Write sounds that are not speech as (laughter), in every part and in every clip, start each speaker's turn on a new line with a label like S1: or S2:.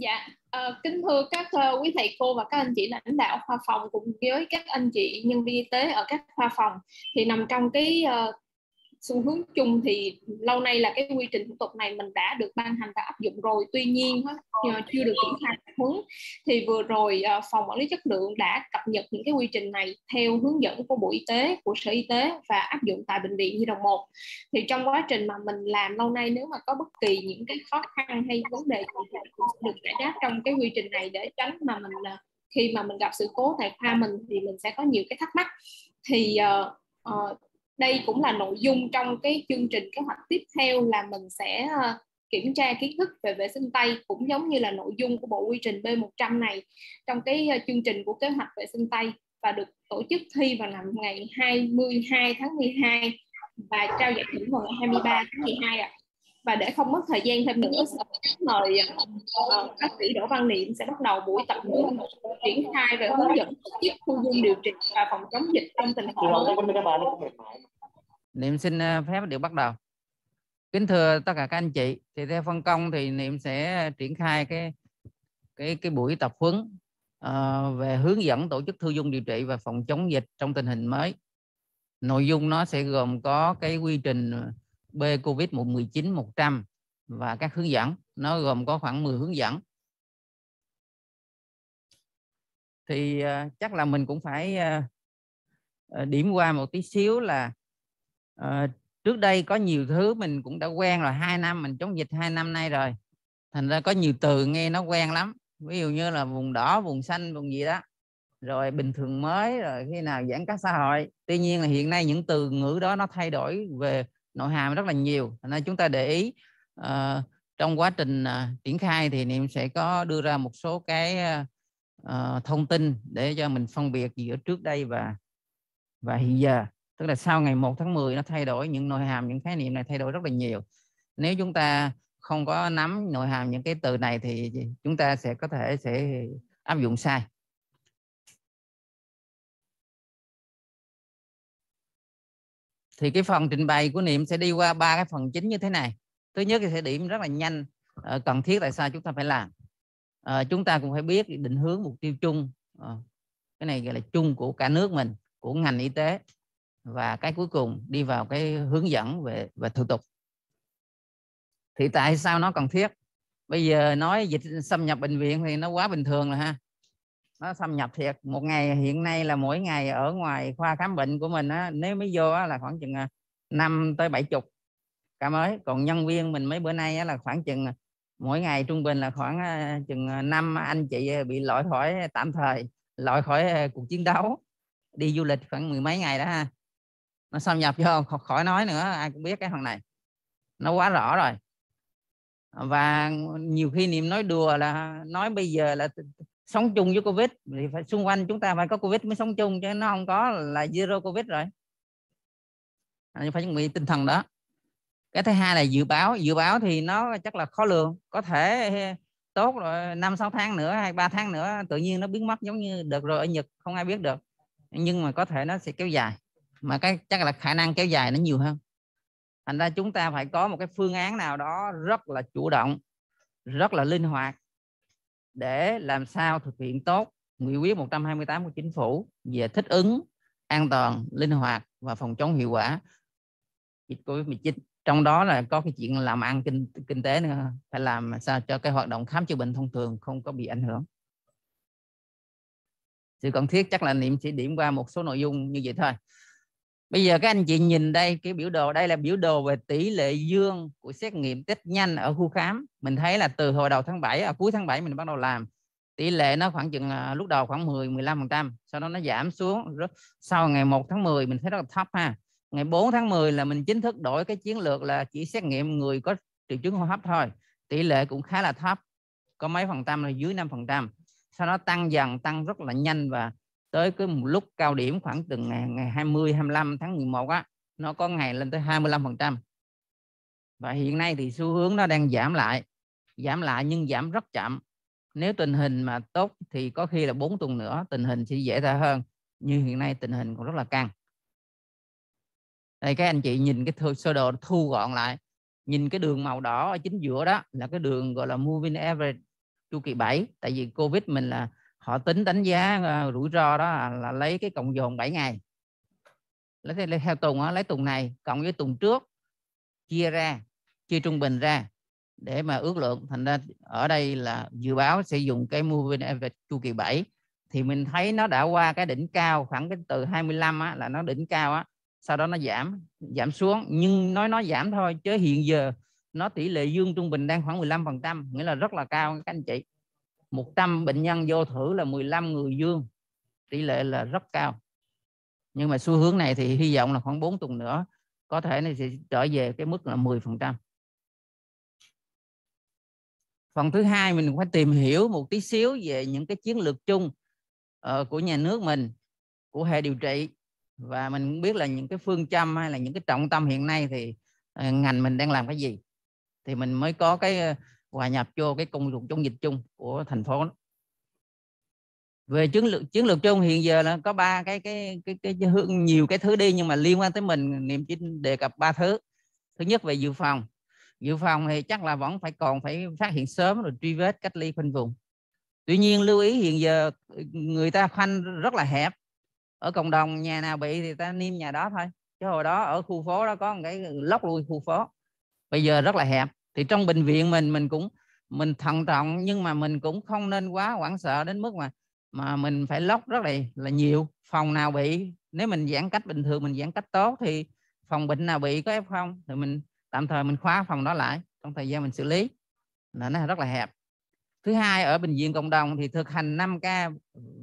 S1: Dạ, uh, kính thưa các uh, quý thầy cô và các anh chị lãnh đạo khoa phòng cùng với các anh chị nhân viên y tế ở các khoa phòng thì nằm trong cái uh, xu hướng chung thì lâu nay là cái quy trình thủ tục này mình đã được ban hành và áp dụng rồi tuy nhiên ờ. chưa được triển khai hướng thì vừa rồi ờ, phòng quản lý chất lượng đã cập nhật những cái quy trình này theo hướng dẫn của bộ y tế của sở y tế và áp dụng tại bệnh viện nhi đồng một thì trong quá trình mà mình làm lâu nay nếu mà có bất kỳ những cái khó khăn hay vấn đề gì thì cũng được giải đáp trong cái quy trình này để tránh mà mình ờ, khi mà mình gặp sự cố tại khoa mình thì mình sẽ có nhiều cái thắc mắc thì uh, uh, đây cũng là nội dung trong cái chương trình kế hoạch tiếp theo là mình sẽ ờ, kiểm tra kiến thức về vệ sinh tay cũng giống như là nội dung của bộ quy trình B100 này trong cái ờ, chương trình của kế hoạch vệ sinh tay và được tổ chức thi vào năm ngày 22 tháng 12 và trao giải thưởng vào ngày 23 tháng 12 ạ. À. Và để không mất thời gian thêm nữa, mời ờ, bác sĩ Đỗ Văn Niệm sẽ bắt đầu buổi tập huấn triển khai về hướng dẫn tổ chức khu dung điều trị và phòng chống dịch trong tình hình mới.
S2: Niệm xin à, phép được bắt đầu. Kính thưa tất cả các anh chị, thì theo phân công thì Niệm sẽ triển khai cái cái cái buổi tập huấn uh, về hướng dẫn tổ chức thu dung điều trị và phòng chống dịch trong tình hình mới. Nội dung nó sẽ gồm có cái quy trình à, B COVID 19 100 và các hướng dẫn, nó gồm có khoảng 10 hướng dẫn. Thì uh, chắc là mình cũng phải uh, điểm qua một tí xíu là Ờ, trước đây có nhiều thứ mình cũng đã quen rồi hai năm mình chống dịch hai năm nay rồi thành ra có nhiều từ nghe nó quen lắm ví dụ như là vùng đỏ vùng xanh vùng gì đó rồi bình thường mới rồi khi nào giãn cách xã hội tuy nhiên là hiện nay những từ ngữ đó nó thay đổi về nội hàm rất là nhiều nên chúng ta để ý uh, trong quá trình uh, triển khai thì niệm sẽ có đưa ra một số cái uh, thông tin để cho mình phân biệt giữa trước đây và và hiện giờ tức là sau ngày 1 tháng 10 nó thay đổi những nội hàm những khái niệm này thay đổi rất là nhiều nếu chúng ta không có nắm nội hàm những cái từ này thì chúng ta sẽ có thể sẽ áp dụng sai thì cái phần trình bày của niệm sẽ đi qua ba cái phần chính như thế này thứ nhất thì sẽ điểm rất là nhanh ờ, cần thiết tại sao chúng ta phải làm à, chúng ta cũng phải biết định hướng mục tiêu chung à, cái này gọi là chung của cả nước mình của ngành y tế và cái cuối cùng đi vào cái hướng dẫn về về thủ tục thì tại sao nó cần thiết bây giờ nói dịch xâm nhập bệnh viện thì nó quá bình thường rồi ha nó xâm nhập thiệt một ngày hiện nay là mỗi ngày ở ngoài khoa khám bệnh của mình á, nếu mới vô á, là khoảng chừng à, năm tới bảy chục ca mới còn nhân viên mình mấy bữa nay á, là khoảng chừng à, mỗi ngày trung bình là khoảng à, chừng năm anh chị bị loại khỏi tạm thời loại khỏi cuộc chiến đấu đi du lịch khoảng mười mấy ngày đó ha nó xâm nhập vô khỏi nói nữa ai cũng biết cái phần này nó quá rõ rồi và nhiều khi niệm nói đùa là nói bây giờ là sống chung với covid thì phải xung quanh chúng ta phải có covid mới sống chung chứ nó không có là zero covid rồi à, phải chuẩn bị tinh thần đó cái thứ hai là dự báo dự báo thì nó chắc là khó lường có thể tốt rồi năm sáu tháng nữa hay ba tháng nữa tự nhiên nó biến mất giống như được rồi ở nhật không ai biết được nhưng mà có thể nó sẽ kéo dài mà cái chắc là khả năng kéo dài nó nhiều hơn thành ra chúng ta phải có một cái phương án nào đó rất là chủ động rất là linh hoạt để làm sao thực hiện tốt nghị quyết 128 của chính phủ về thích ứng an toàn linh hoạt và phòng chống hiệu quả dịch Covid-19 trong đó là có cái chuyện làm ăn kinh kinh tế nữa phải làm sao cho cái hoạt động khám chữa bệnh thông thường không có bị ảnh hưởng sự cần thiết chắc là niệm chỉ điểm qua một số nội dung như vậy thôi bây giờ các anh chị nhìn đây cái biểu đồ đây là biểu đồ về tỷ lệ dương của xét nghiệm test nhanh ở khu khám mình thấy là từ hồi đầu tháng 7 ở à, cuối tháng 7 mình bắt đầu làm tỷ lệ nó khoảng chừng à, lúc đầu khoảng 10 15 phần trăm sau đó nó giảm xuống rất sau ngày 1 tháng 10 mình thấy rất là thấp ha ngày 4 tháng 10 là mình chính thức đổi cái chiến lược là chỉ xét nghiệm người có triệu chứng hô hấp thôi tỷ lệ cũng khá là thấp có mấy phần trăm là dưới 5 phần trăm sau đó tăng dần tăng rất là nhanh và tới cái một lúc cao điểm khoảng từ ngày, ngày 20 25 tháng 11 á nó có ngày lên tới 25% và hiện nay thì xu hướng nó đang giảm lại giảm lại nhưng giảm rất chậm nếu tình hình mà tốt thì có khi là 4 tuần nữa tình hình sẽ dễ thở hơn nhưng hiện nay tình hình còn rất là căng đây các anh chị nhìn cái sơ đồ thu gọn lại nhìn cái đường màu đỏ ở chính giữa đó là cái đường gọi là moving average chu kỳ 7 tại vì covid mình là họ tính đánh giá ờ, rủi ro đó là lấy cái cộng dồn 7 ngày lấy, theo tuần đó, lấy tuần này cộng với tuần trước chia ra chia trung bình ra để mà ước lượng thành ra ở đây là dự báo sử dụng cái moving average chu kỳ 7 thì mình thấy nó đã qua cái đỉnh cao khoảng cái từ 25 á, là nó đỉnh cao á sau đó nó giảm giảm xuống nhưng nói nó giảm thôi chứ hiện giờ nó tỷ lệ dương trung bình đang khoảng 15 phần trăm nghĩa là rất là cao các anh chị 100 bệnh nhân vô thử là 15 người dương tỷ lệ là rất cao nhưng mà xu hướng này thì hy vọng là khoảng 4 tuần nữa có thể này sẽ trở về cái mức là 10% phần trăm phần thứ hai mình phải tìm hiểu một tí xíu về những cái chiến lược chung ờ, của nhà nước mình của hệ điều trị và mình biết là những cái phương châm hay là những cái trọng tâm hiện nay thì ờ, ngành mình đang làm cái gì thì mình mới có cái ờ, hòa nhập cho cái công dụng chống dịch chung của thành phố về chiến lược chiến lược chung hiện giờ là có ba cái cái cái cái hướng nhiều cái thứ đi nhưng mà liên quan tới mình niệm chính đề cập ba thứ thứ nhất về dự phòng dự phòng thì chắc là vẫn phải còn phải phát hiện sớm rồi truy vết cách ly khoanh vùng tuy nhiên lưu ý hiện giờ người ta khoanh rất là hẹp ở cộng đồng nhà nào bị thì ta niêm nhà đó thôi chứ hồi đó ở khu phố đó có một cái lóc lui khu phố bây giờ rất là hẹp thì trong bệnh viện mình mình cũng mình thận trọng nhưng mà mình cũng không nên quá hoảng sợ đến mức mà mà mình phải lóc rất là là nhiều phòng nào bị nếu mình giãn cách bình thường mình giãn cách tốt thì phòng bệnh nào bị có f không thì mình tạm thời mình khóa phòng đó lại trong thời gian mình xử lý là nó rất là hẹp thứ hai ở bệnh viện cộng đồng thì thực hành 5 k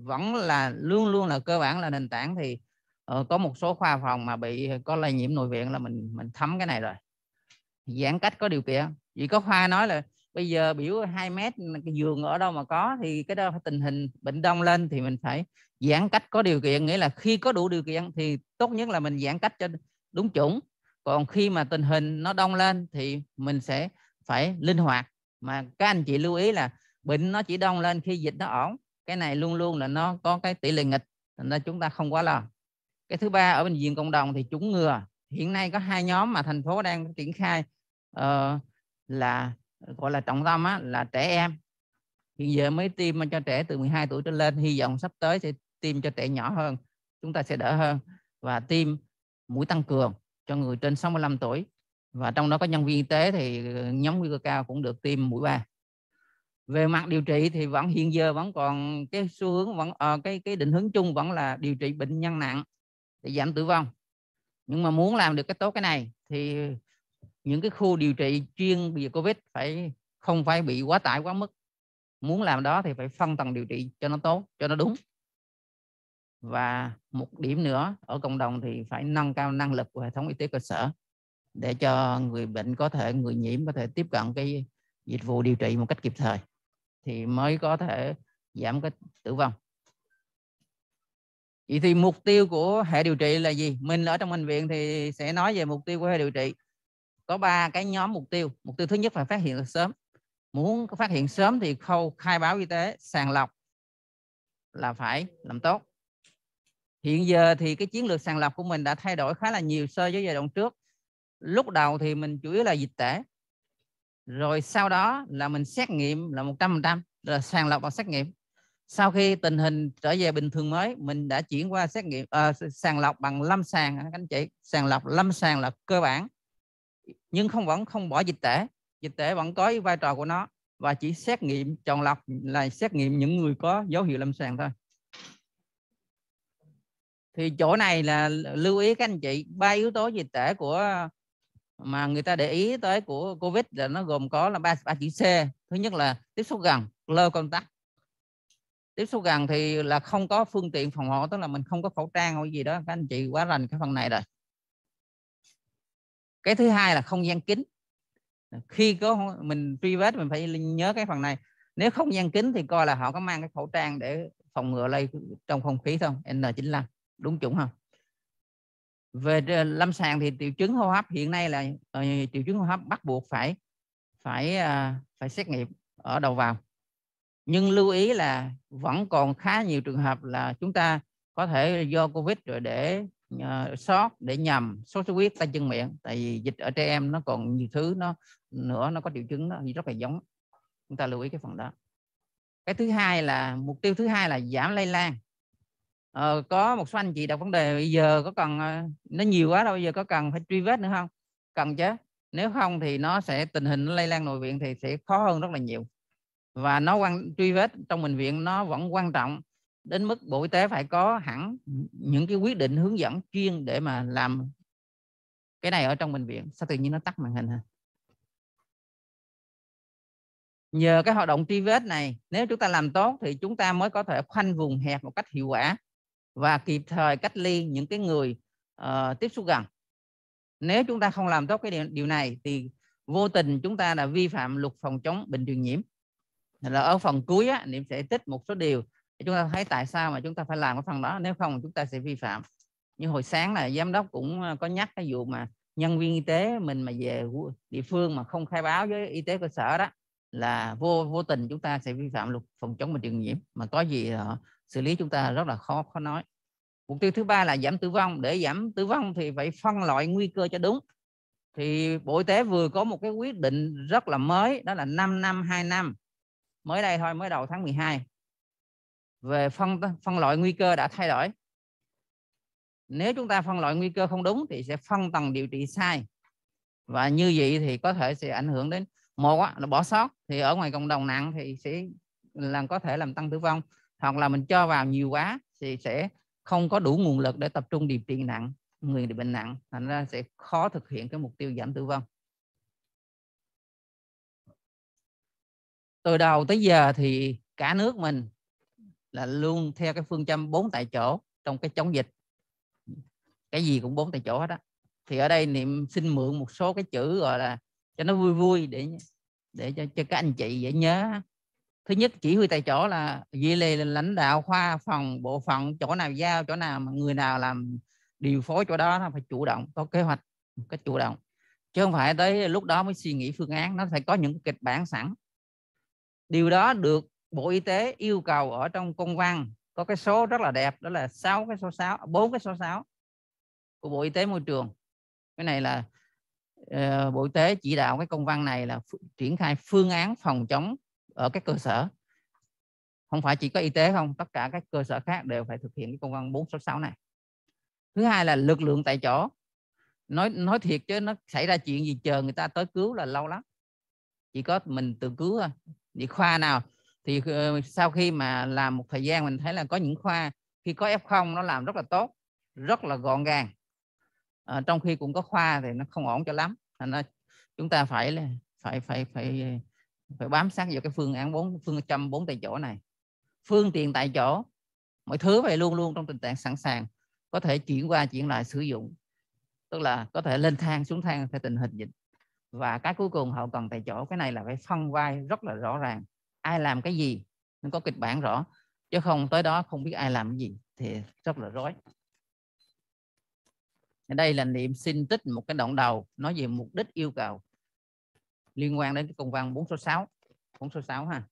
S2: vẫn là luôn luôn là cơ bản là nền tảng thì ờ, có một số khoa phòng mà bị có lây nhiễm nội viện là mình mình thấm cái này rồi giãn cách có điều kiện vì có khoa nói là bây giờ biểu 2 mét cái giường ở đâu mà có thì cái đó tình hình bệnh đông lên thì mình phải giãn cách có điều kiện nghĩa là khi có đủ điều kiện thì tốt nhất là mình giãn cách cho đúng chuẩn còn khi mà tình hình nó đông lên thì mình sẽ phải linh hoạt mà các anh chị lưu ý là bệnh nó chỉ đông lên khi dịch nó ổn cái này luôn luôn là nó có cái tỷ lệ nghịch nên chúng ta không quá lo cái thứ ba ở bệnh viện cộng đồng thì chúng ngừa hiện nay có hai nhóm mà thành phố đang triển khai uh, là gọi là trọng tâm á, là trẻ em hiện giờ mới tiêm cho trẻ từ 12 tuổi trở lên hy vọng sắp tới sẽ tiêm cho trẻ nhỏ hơn chúng ta sẽ đỡ hơn và tiêm mũi tăng cường cho người trên 65 tuổi và trong đó có nhân viên y tế thì ờ, nhóm nguy cơ cao cũng được tiêm mũi ba về mặt điều trị thì vẫn hiện giờ vẫn còn cái xu hướng vẫn à, cái cái định hướng chung vẫn là điều trị bệnh nhân nặng để giảm tử vong nhưng mà muốn làm được cái tốt cái này thì những cái khu điều trị chuyên về covid phải không phải bị quá tải quá mức muốn làm đó thì phải phân tầng điều trị cho nó tốt cho nó đúng và một điểm nữa ở cộng đồng thì phải nâng cao năng lực của hệ thống y tế cơ sở để cho người bệnh có thể người nhiễm có thể tiếp cận cái dịch vụ điều trị một cách kịp thời thì mới có thể giảm cái tử vong vậy thì mục tiêu của hệ điều trị là gì mình ở trong bệnh viện thì sẽ nói về mục tiêu của hệ điều trị có ba cái nhóm mục tiêu mục tiêu thứ nhất là phát hiện sớm muốn phát hiện sớm thì khâu khai báo y tế sàng lọc là phải làm tốt hiện giờ thì cái chiến lược sàng lọc của mình đã thay đổi khá là nhiều so với giai đoạn trước lúc đầu thì mình chủ yếu là dịch tễ rồi sau đó là mình xét nghiệm là 100% là sàng lọc bằng xét nghiệm sau khi tình hình trở về bình thường mới mình đã chuyển qua xét nghiệm uh, sàng lọc bằng lâm sàng anh chị sàng lọc lâm sàng là cơ bản nhưng không vẫn không bỏ dịch tễ dịch tễ vẫn có vai trò của nó và chỉ xét nghiệm chọn lọc là xét nghiệm những người có dấu hiệu lâm sàng thôi thì chỗ này là lưu ý các anh chị ba yếu tố dịch tễ của mà người ta để ý tới của covid là nó gồm có là ba ba chữ c thứ nhất là tiếp xúc gần lơ công tắc tiếp xúc gần thì là không có phương tiện phòng hộ tức là mình không có khẩu trang hay gì đó các anh chị quá lành cái phần này rồi cái thứ hai là không gian kín khi có mình truy vết mình phải nhớ cái phần này nếu không gian kín thì coi là họ có mang cái khẩu trang để phòng ngừa lây trong không khí không N95 đúng chủng không về ờ, lâm sàng thì triệu chứng hô hấp hiện nay là ờ, triệu chứng hô hấp bắt buộc phải phải ờ, phải xét nghiệm ở đầu vào nhưng lưu ý là vẫn còn khá nhiều trường hợp là chúng ta có thể do covid rồi để uh, sót để nhầm sốt xuất huyết tay chân miệng tại vì dịch ở trẻ em nó còn nhiều thứ nó nữa nó có triệu chứng nó rất là giống chúng ta lưu ý cái phần đó cái thứ hai là mục tiêu thứ hai là giảm lây lan ờ, có một số anh chị đặt vấn đề bây giờ có cần ờ, nó nhiều quá đâu bây giờ có cần phải truy vết nữa không cần chứ nếu không thì nó sẽ tình hình nó lây lan nội viện thì sẽ khó hơn rất là nhiều và nó quan truy vết trong bệnh viện nó vẫn quan trọng đến mức bộ y tế phải có hẳn những cái quyết định hướng dẫn chuyên để mà làm cái này ở trong bệnh viện sao tự nhiên nó tắt màn hình hả nhờ cái hoạt động truy vết này nếu chúng ta làm tốt thì chúng ta mới có thể khoanh vùng hẹp một cách hiệu quả và kịp thời cách ly những cái người uh, tiếp xúc gần nếu chúng ta không làm tốt cái điều, điều này thì vô tình chúng ta đã vi phạm luật phòng chống bệnh truyền nhiễm là ở phần cuối á, niệm sẽ tích một số điều chúng ta thấy tại sao mà chúng ta phải làm cái phần đó nếu không chúng ta sẽ vi phạm như hồi sáng là giám đốc cũng ờ, có nhắc cái vụ mà nhân viên y tế mình mà về địa phương mà không khai báo với y tế cơ sở đó là vô vô tình chúng ta sẽ vi phạm luật phòng chống bệnh truyền nhiễm mà có gì ờ, xử lý chúng ta rất là khó khó nói mục tiêu thứ ba là giảm tử vong để giảm tử vong thì phải phân loại nguy cơ cho đúng thì bộ y tế vừa có một cái quyết định rất là mới đó là 5 năm 2 năm mới đây thôi mới đầu tháng 12 về phân phân loại nguy cơ đã thay đổi nếu chúng ta phân loại nguy cơ không đúng thì sẽ phân tầng điều trị sai và như vậy thì có thể sẽ ảnh hưởng đến một là bỏ sót thì ở ngoài cộng đồng nặng thì sẽ là có thể làm tăng tử vong hoặc là mình cho vào nhiều quá thì sẽ không có đủ nguồn lực để tập trung điều trị nặng người bị bệnh nặng thành ra sẽ khó thực hiện cái mục tiêu giảm tử vong từ đầu tới giờ thì cả nước mình là luôn theo cái phương châm bốn tại chỗ trong cái chống dịch cái gì cũng bốn tại chỗ hết á thì ở đây niệm xin mượn một số cái chữ gọi là cho nó vui vui để để cho cho các anh chị dễ nhớ thứ nhất chỉ huy tại chỗ là duy lê là lãnh đạo khoa phòng bộ phận chỗ nào giao chỗ nào mà người nào làm điều phối chỗ đó nó phải chủ động có kế hoạch có chủ động chứ không phải tới lúc đó mới suy nghĩ phương án nó phải có những kịch bản sẵn điều đó được Bộ Y tế yêu cầu ở trong công văn có cái số rất là đẹp đó là 6 cái số 6, 4 cái số 6 của Bộ Y tế môi trường. Cái này là uh, Bộ Y tế chỉ đạo cái công văn này là triển khai phương án phòng chống ở các cơ sở. Không phải chỉ có y tế không, tất cả các cơ sở khác đều phải thực hiện cái công văn 466 này. Thứ hai là lực lượng tại chỗ. Nói nói thiệt chứ nó xảy ra chuyện gì chờ người ta tới cứu là lâu lắm. Chỉ có mình tự cứu thôi. Vì khoa nào thì ờ, sau khi mà làm một thời gian mình thấy là có những khoa khi có f0 nó làm rất là tốt rất là gọn gàng à, trong khi cũng có khoa thì nó không ổn cho lắm thành ra chúng ta phải là phải phải phải phải bám sát vào cái phương án bốn phương châm bốn tại chỗ này phương tiện tại chỗ mọi thứ phải luôn luôn trong tình trạng sẵn sàng có thể chuyển qua chuyển lại sử dụng tức là có thể lên thang xuống thang theo tình hình dịch và cái cuối cùng hậu cần tại chỗ cái này là phải phân vai rất là rõ ràng ai làm cái gì nó có kịch bản rõ chứ không tới đó không biết ai làm cái gì thì rất là rối ở đây là niệm xin tích một cái động đầu nói về mục đích yêu cầu liên quan đến cái công văn 4 số 6 4 số 6 ha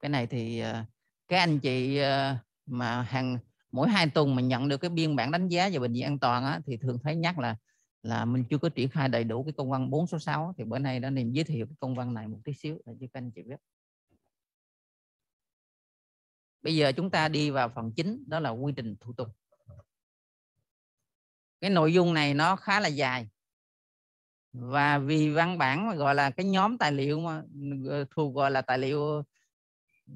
S2: cái này thì ờ, cái anh chị ờ, mà hàng mỗi hai tuần mình nhận được cái biên bản đánh giá về bệnh viện an toàn á, thì thường thấy nhắc là là mình chưa có triển khai đầy đủ cái công văn 466 thì bữa nay đã niềm giới thiệu cái công văn này một tí xíu để cho các anh chị biết. Bây giờ chúng ta đi vào phần chính đó là quy trình thủ tục. Cái nội dung này nó khá là dài. Và vì văn bản mà gọi là cái nhóm tài liệu mà ờ, thuộc gọi là tài liệu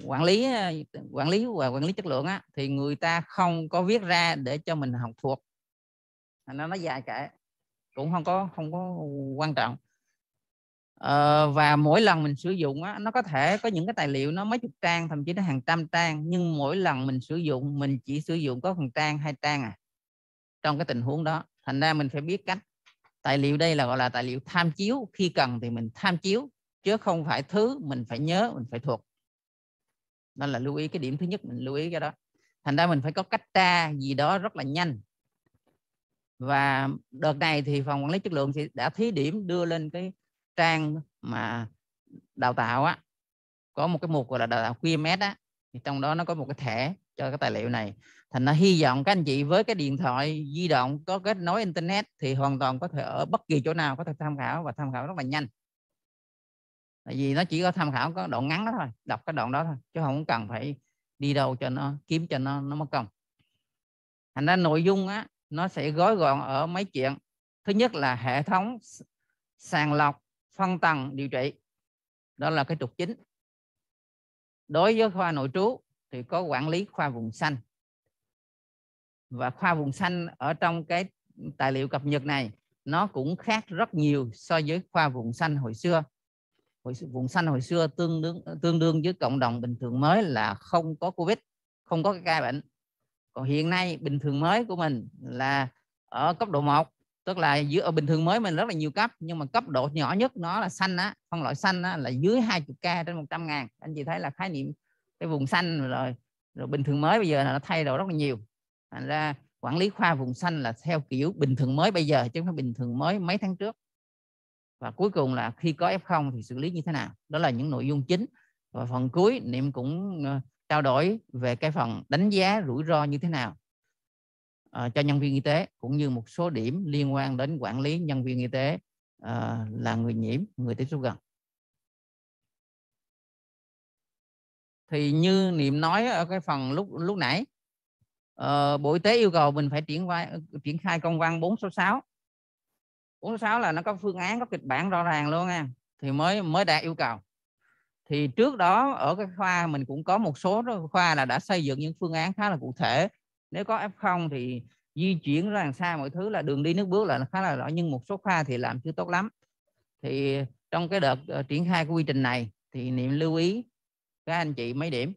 S2: quản lý ờ, quản lý và quản lý chất lượng á thì người ta không có viết ra để cho mình học thuộc nó nó dài cả cũng không có không có quan trọng à, và mỗi lần mình sử dụng á, nó có thể có những cái tài liệu nó mấy chục trang thậm chí nó hàng trăm trang nhưng mỗi lần mình sử dụng mình chỉ sử dụng có phần trang hai trang à trong cái tình huống đó thành ra mình phải biết cách tài liệu đây là gọi là tài liệu tham chiếu khi cần thì mình tham chiếu chứ không phải thứ mình phải nhớ mình phải thuộc đó là lưu ý cái điểm thứ nhất mình lưu ý cái đó thành ra mình phải có cách tra gì đó rất là nhanh và đợt này thì phòng quản lý chất lượng thì đã thí điểm đưa lên cái trang mà đào tạo á có một cái mục gọi là đào tạo QMS á thì trong đó nó có một cái thẻ cho cái tài liệu này thành nó hy vọng các anh chị với cái điện thoại di động có kết nối internet thì hoàn toàn có thể ở bất kỳ chỗ nào có thể tham khảo và tham khảo rất là nhanh tại vì nó chỉ có tham khảo có đoạn ngắn đó thôi đọc cái đoạn đó thôi chứ không cần phải đi đâu cho nó kiếm cho nó nó mất công thành ra nội dung á nó sẽ gói gọn ở mấy chuyện thứ nhất là hệ thống sàng lọc phân tầng điều trị đó là cái trục chính đối với khoa nội trú thì có quản lý khoa vùng xanh và khoa vùng xanh ở trong cái tài liệu cập nhật này nó cũng khác rất nhiều so với khoa vùng xanh hồi xưa hồi, vùng xanh hồi xưa tương đương tương đương với cộng đồng bình thường mới là không có covid không có cái ca bệnh còn hiện nay bình thường mới của mình là ở cấp độ 1 tức là giữa ở bình thường mới mình rất là nhiều cấp nhưng mà cấp độ nhỏ nhất nó là xanh á phân loại xanh á là dưới 20 k trên 100 ngàn anh chị thấy là khái niệm cái vùng xanh rồi rồi bình thường mới bây giờ là nó thay đổi rất là nhiều thành ra quản lý khoa vùng xanh là theo kiểu bình thường mới bây giờ chứ không phải bình thường mới mấy tháng trước và cuối cùng là khi có f0 thì xử lý như thế nào đó là những nội dung chính và phần cuối niệm cũng ờ, trao đổi về cái phần đánh giá rủi ro như thế nào uh, cho nhân viên y tế cũng như một số điểm liên quan đến quản lý nhân viên y tế uh, là người nhiễm người tiếp xúc gần thì như niệm nói ở cái phần lúc lúc nãy uh, bộ y tế yêu cầu mình phải triển khai triển khai công văn 466 466 là nó có phương án có kịch bản rõ ràng luôn nha thì mới mới đạt yêu cầu thì trước đó ở cái khoa mình cũng có một số khoa là đã xây dựng những phương án khá là cụ thể nếu có f0 thì di chuyển ra làm sao mọi thứ là đường đi nước bước là khá là rõ nhưng một số khoa thì làm chưa tốt lắm thì trong cái đợt ờ, triển khai của quy trình này thì niệm lưu ý các anh chị mấy điểm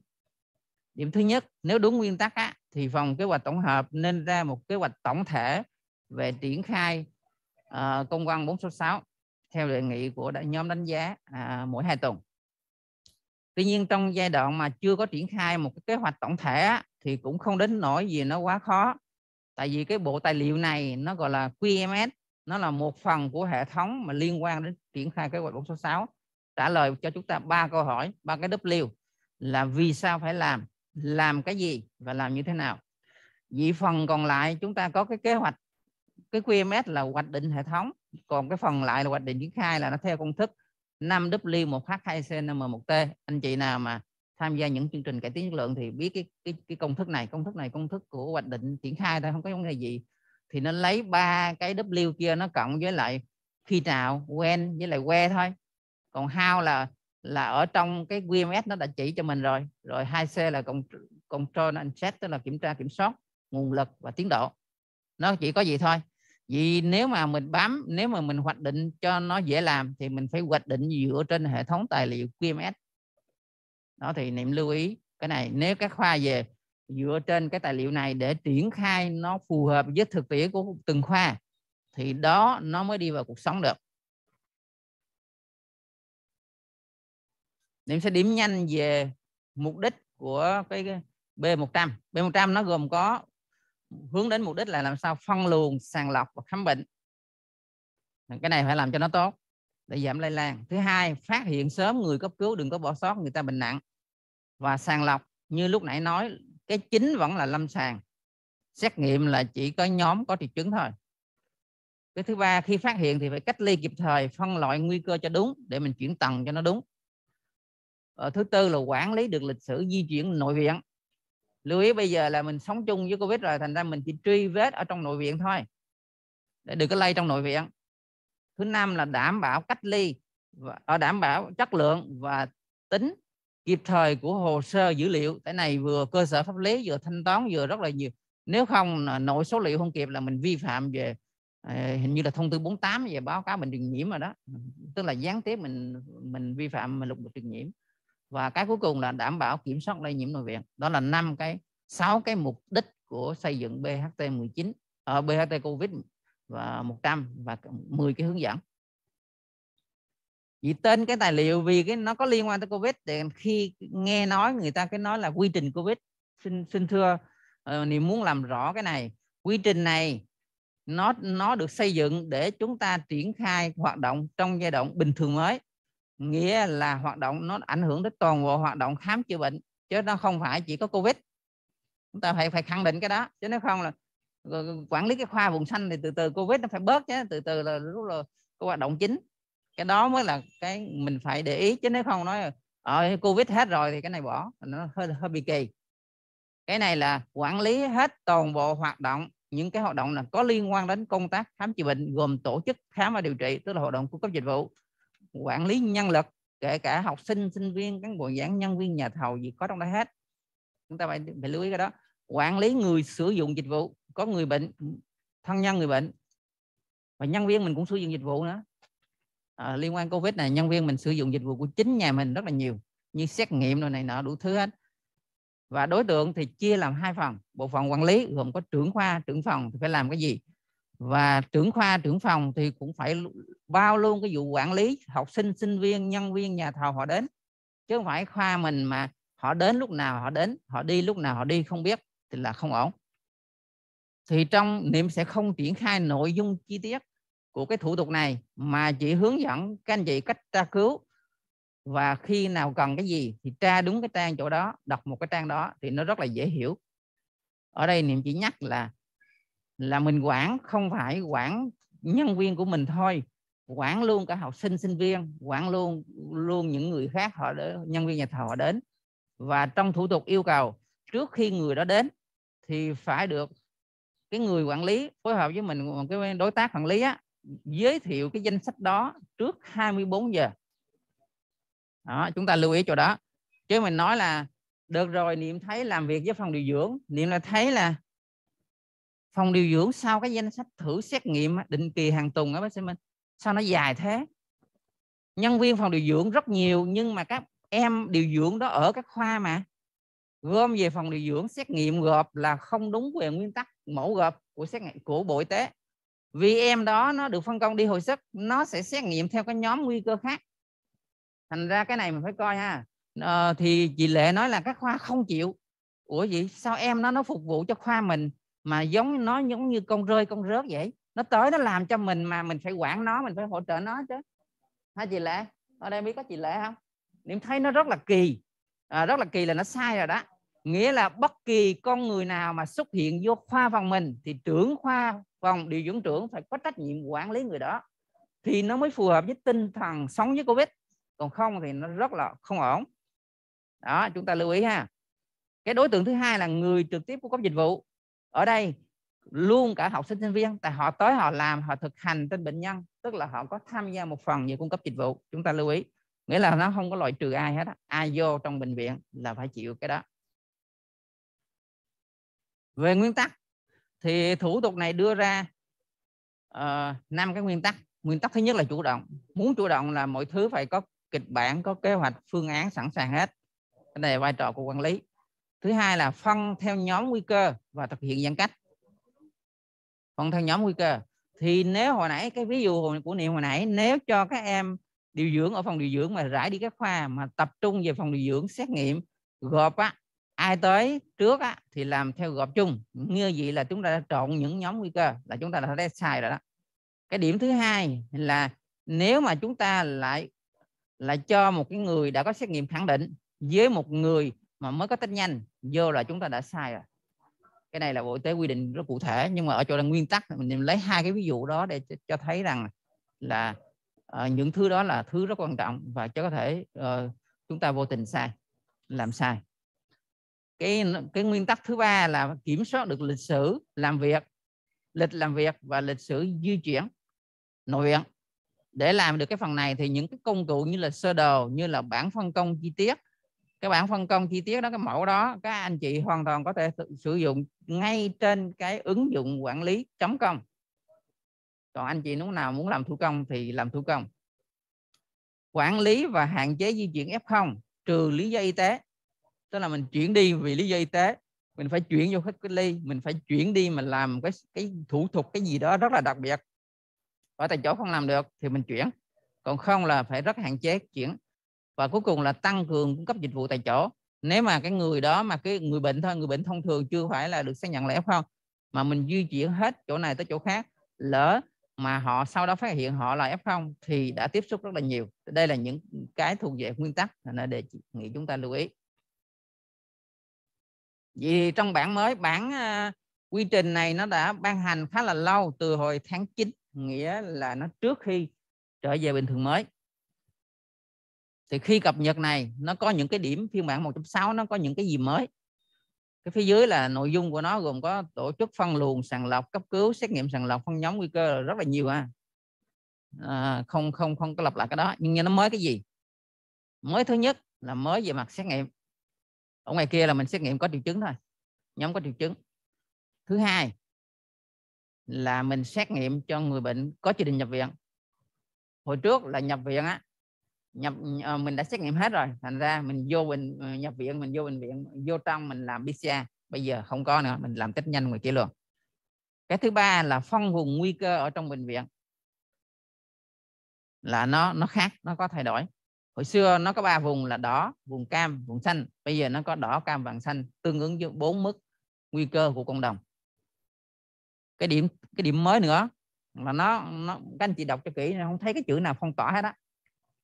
S2: điểm thứ nhất nếu đúng nguyên tắc á, thì phòng kế hoạch tổng hợp nên ra một kế hoạch tổng thể về triển khai uh, công văn 466 theo đề nghị của nhóm đánh giá uh, mỗi hai tuần tuy nhiên trong giai đoạn mà chưa có triển khai một cái kế hoạch tổng thể thì cũng không đến nỗi gì nó quá khó tại vì cái bộ tài liệu này nó gọi là QMS nó là một phần của hệ thống mà liên quan đến triển khai kế hoạch 466 trả lời cho chúng ta ba câu hỏi ba cái W là vì sao phải làm làm cái gì và làm như thế nào vị phần còn lại chúng ta có cái kế hoạch cái QMS là hoạch định hệ thống còn cái phần lại là hoạch định triển khai là nó theo công thức 5W1H2CNM1T anh chị nào mà tham gia những chương trình cải tiến chất lượng thì biết cái cái, cái công thức này công thức này công thức của hoạch định triển khai thôi không có vấn đề gì thì nó lấy ba cái W kia nó cộng với lại khi nào when với lại where thôi còn how là là ở trong cái QMS nó đã chỉ cho mình rồi rồi 2C là control and check tức là kiểm tra kiểm soát nguồn lực và tiến độ nó chỉ có gì thôi vì nếu mà mình bám nếu mà mình hoạch định cho nó dễ làm thì mình phải hoạch định dựa trên hệ thống tài liệu QMS đó thì niệm lưu ý cái này nếu các khoa về dựa trên cái tài liệu này để triển khai nó phù hợp với thực tiễn của từng khoa thì đó nó mới đi vào cuộc sống được Niệm sẽ điểm nhanh về mục đích của cái B100. B100 nó gồm có hướng đến mục đích là làm sao phân luồng sàng lọc và khám bệnh cái này phải làm cho nó tốt để giảm lây lan thứ hai phát hiện sớm người cấp cứu đừng có bỏ sót người ta bệnh nặng và sàng lọc như lúc nãy nói cái chính vẫn là lâm sàng xét nghiệm là chỉ có nhóm có triệu chứng thôi cái thứ ba khi phát hiện thì phải cách ly kịp thời phân loại nguy cơ cho đúng để mình chuyển tầng cho nó đúng ờ, thứ tư là quản lý được lịch sử di chuyển nội viện lưu ý bây giờ là mình sống chung với covid rồi thành ra mình chỉ truy vết ở trong nội viện thôi để đừng có lây trong nội viện thứ năm là đảm bảo cách ly và à, đảm bảo chất lượng và tính kịp thời của hồ sơ dữ liệu cái này vừa cơ sở pháp lý vừa thanh toán vừa rất là nhiều nếu không à, nội số liệu không kịp là mình vi phạm về à, hình như là thông tư 48 về báo cáo bệnh truyền nhiễm rồi đó tức là gián tiếp mình mình vi phạm mình lục được truyền nhiễm và cái cuối cùng là đảm bảo kiểm soát lây nhiễm nội viện đó là năm cái sáu cái mục đích của xây dựng BHT 19 ở uh, BHT Covid và 100 và 10 cái hướng dẫn vì tên cái tài liệu vì cái nó có liên quan tới covid thì khi nghe nói người ta cái nói là quy trình covid xin xin thưa uh, niềm muốn làm rõ cái này quy trình này nó nó được xây dựng để chúng ta triển khai hoạt động trong giai đoạn bình thường mới nghĩa là hoạt động nó ảnh hưởng đến toàn bộ hoạt động khám chữa bệnh chứ nó không phải chỉ có covid chúng ta phải phải khẳng định cái đó chứ nếu không là quản lý cái khoa vùng xanh thì từ từ covid nó phải bớt chứ từ từ là lúc là cái hoạt động chính cái đó mới là cái mình phải để ý chứ nếu không nói ở ờ, covid hết rồi thì cái này bỏ nó hơi hơi bị kỳ cái này là quản lý hết toàn bộ hoạt động những cái hoạt động là có liên quan đến công tác khám chữa bệnh gồm tổ chức khám và điều trị tức là hoạt động cung cấp dịch vụ quản lý nhân lực kể cả học sinh sinh viên cán bộ giảng nhân viên nhà thầu gì có trong đây hết chúng ta phải, phải lưu ý cái đó quản lý người sử dụng dịch vụ có người bệnh thân nhân người bệnh và nhân viên mình cũng sử dụng dịch vụ nữa à, liên quan covid này nhân viên mình sử dụng dịch vụ của chính nhà mình rất là nhiều như xét nghiệm rồi này nọ đủ thứ hết và đối tượng thì chia làm hai phần bộ phận quản lý gồm có trưởng khoa trưởng phòng thì phải làm cái gì và trưởng khoa trưởng phòng thì cũng phải bao luôn cái vụ quản lý học sinh sinh viên nhân viên nhà thầu họ đến chứ không phải khoa mình mà họ đến lúc nào họ đến họ đi lúc nào họ đi không biết thì là không ổn thì trong niệm sẽ không triển khai nội dung chi tiết của cái thủ tục này mà chỉ hướng dẫn các anh chị cách tra cứu và khi nào cần cái gì thì tra đúng cái trang chỗ đó đọc một cái trang đó thì nó rất là dễ hiểu ở đây niệm chỉ nhắc là là mình quản không phải quản nhân viên của mình thôi quản luôn cả học sinh sinh viên quản luôn luôn những người khác họ để, nhân viên nhà thờ họ đến và trong thủ tục yêu cầu trước khi người đó đến thì phải được cái người quản lý phối hợp với mình cái đối tác quản lý á, giới thiệu cái danh sách đó trước 24 giờ đó, chúng ta lưu ý chỗ đó chứ mình nói là được rồi niệm thấy làm việc với phòng điều dưỡng niệm là thấy là phòng điều dưỡng sau cái danh sách thử xét nghiệm định kỳ hàng tuần ở bác sĩ minh sao nó dài thế nhân viên phòng điều dưỡng rất nhiều nhưng mà các em điều dưỡng đó ở các khoa mà gom về phòng điều dưỡng xét nghiệm gộp là không đúng về nguyên tắc mẫu gộp của xét nghiệm của bộ y tế vì em đó nó được phân công đi hồi sức nó sẽ xét nghiệm theo cái nhóm nguy cơ khác thành ra cái này mình phải coi ha ờ, thì chị lệ nói là các khoa không chịu ủa gì sao em nó nó phục vụ cho khoa mình mà giống nó giống như con rơi con rớt vậy nó tới nó làm cho mình mà mình phải quản nó mình phải hỗ trợ nó chứ hả chị lệ ở đây biết có chị lệ không niệm thấy nó rất là kỳ à, rất là kỳ là nó sai rồi đó nghĩa là bất kỳ con người nào mà xuất hiện vô khoa phòng mình thì trưởng khoa phòng điều dưỡng trưởng phải có trách nhiệm quản lý người đó thì nó mới phù hợp với tinh thần sống với covid còn không thì nó rất là không ổn đó chúng ta lưu ý ha cái đối tượng thứ hai là người trực tiếp cung cấp dịch vụ ở đây luôn cả học sinh sinh viên tại họ tới họ làm họ thực hành trên bệnh nhân tức là họ có tham gia một phần về cung cấp dịch vụ chúng ta lưu ý nghĩa là nó không có loại trừ ai hết ai vô trong bệnh viện là phải chịu cái đó về nguyên tắc thì thủ tục này đưa ra ờ, năm uh, cái nguyên tắc nguyên tắc thứ nhất là chủ động muốn chủ động là mọi thứ phải có kịch bản có kế hoạch phương án sẵn sàng hết cái này là vai trò của quản lý thứ hai là phân theo nhóm nguy cơ và thực hiện giãn cách phần theo nhóm nguy cơ thì nếu hồi nãy cái ví dụ của niệm hồi nãy nếu cho các em điều dưỡng ở phòng điều dưỡng mà rải đi các khoa mà tập trung về phòng điều dưỡng xét nghiệm gộp á ai tới trước á thì làm theo gộp chung như vậy là chúng ta đã trộn những nhóm nguy cơ là chúng ta đã thấy sai rồi đó cái điểm thứ hai là nếu mà chúng ta lại lại cho một cái người đã có xét nghiệm khẳng định với một người mà mới có test nhanh vô là chúng ta đã sai rồi cái này là bộ y tế quy định rất cụ thể nhưng mà ở chỗ là nguyên tắc mình lấy hai cái ví dụ đó để cho thấy rằng là uh, những thứ đó là thứ rất quan trọng và cho có thể uh, chúng ta vô tình sai làm sai cái cái nguyên tắc thứ ba là kiểm soát được lịch sử làm việc lịch làm việc và lịch sử di chuyển nội viện để làm được cái phần này thì những cái công cụ như là sơ đồ như là bản phân công chi tiết cái bản phân công chi tiết đó cái mẫu đó các anh chị hoàn toàn có thể sử dụng ngay trên cái ứng dụng quản lý chấm công còn anh chị lúc nào muốn làm thủ công thì làm thủ công quản lý và hạn chế di chuyển f0 trừ lý do y tế tức là mình chuyển đi vì lý do y tế mình phải chuyển vô khách cách ly mình phải chuyển đi mình làm cái cái thủ thuật cái gì đó rất là đặc biệt ở tại chỗ không làm được thì mình chuyển còn không là phải rất hạn chế chuyển và cuối cùng là tăng cường cung cấp dịch vụ tại chỗ nếu mà cái người đó mà cái người bệnh thôi người bệnh thông thường chưa phải là được xác nhận là f không mà mình di chuyển hết chỗ này tới chỗ khác lỡ mà họ sau đó phát hiện họ là f không thì đã tiếp xúc rất là nhiều đây là những cái thuộc về nguyên tắc nên để nghị chúng ta lưu ý vì trong bản mới bản à, quy trình này nó đã ban hành khá là lâu từ hồi tháng 9 nghĩa là nó trước khi trở về bình thường mới thì khi cập nhật này nó có những cái điểm phiên bản 1.6 nó có những cái gì mới cái phía dưới là nội dung của nó gồm có tổ chức phân luồng sàng lọc cấp cứu xét nghiệm sàng lọc phân nhóm nguy cơ rất là nhiều ha à không không không có lặp lại cái đó nhưng nó mới cái gì mới thứ nhất là mới về mặt xét nghiệm ở ngoài kia là mình xét nghiệm có triệu chứng thôi nhóm có triệu chứng thứ hai là mình xét nghiệm cho người bệnh có chỉ định nhập viện hồi trước là nhập viện á nhập ờ, mình đã xét nghiệm hết rồi thành ra mình vô bệnh ờ, nhập viện mình vô bệnh viện vô trong mình làm PCR bây giờ không có nữa mình làm test nhanh ngoài kia luôn cái thứ ba là phân vùng nguy cơ ở trong bệnh viện là nó nó khác nó có thay đổi hồi xưa nó có ba vùng là đỏ vùng cam vùng xanh bây giờ nó có đỏ cam vàng xanh tương ứng với bốn mức nguy cơ của cộng đồng cái điểm cái điểm mới nữa là nó nó các anh chị đọc cho kỹ không thấy cái chữ nào phong tỏa hết á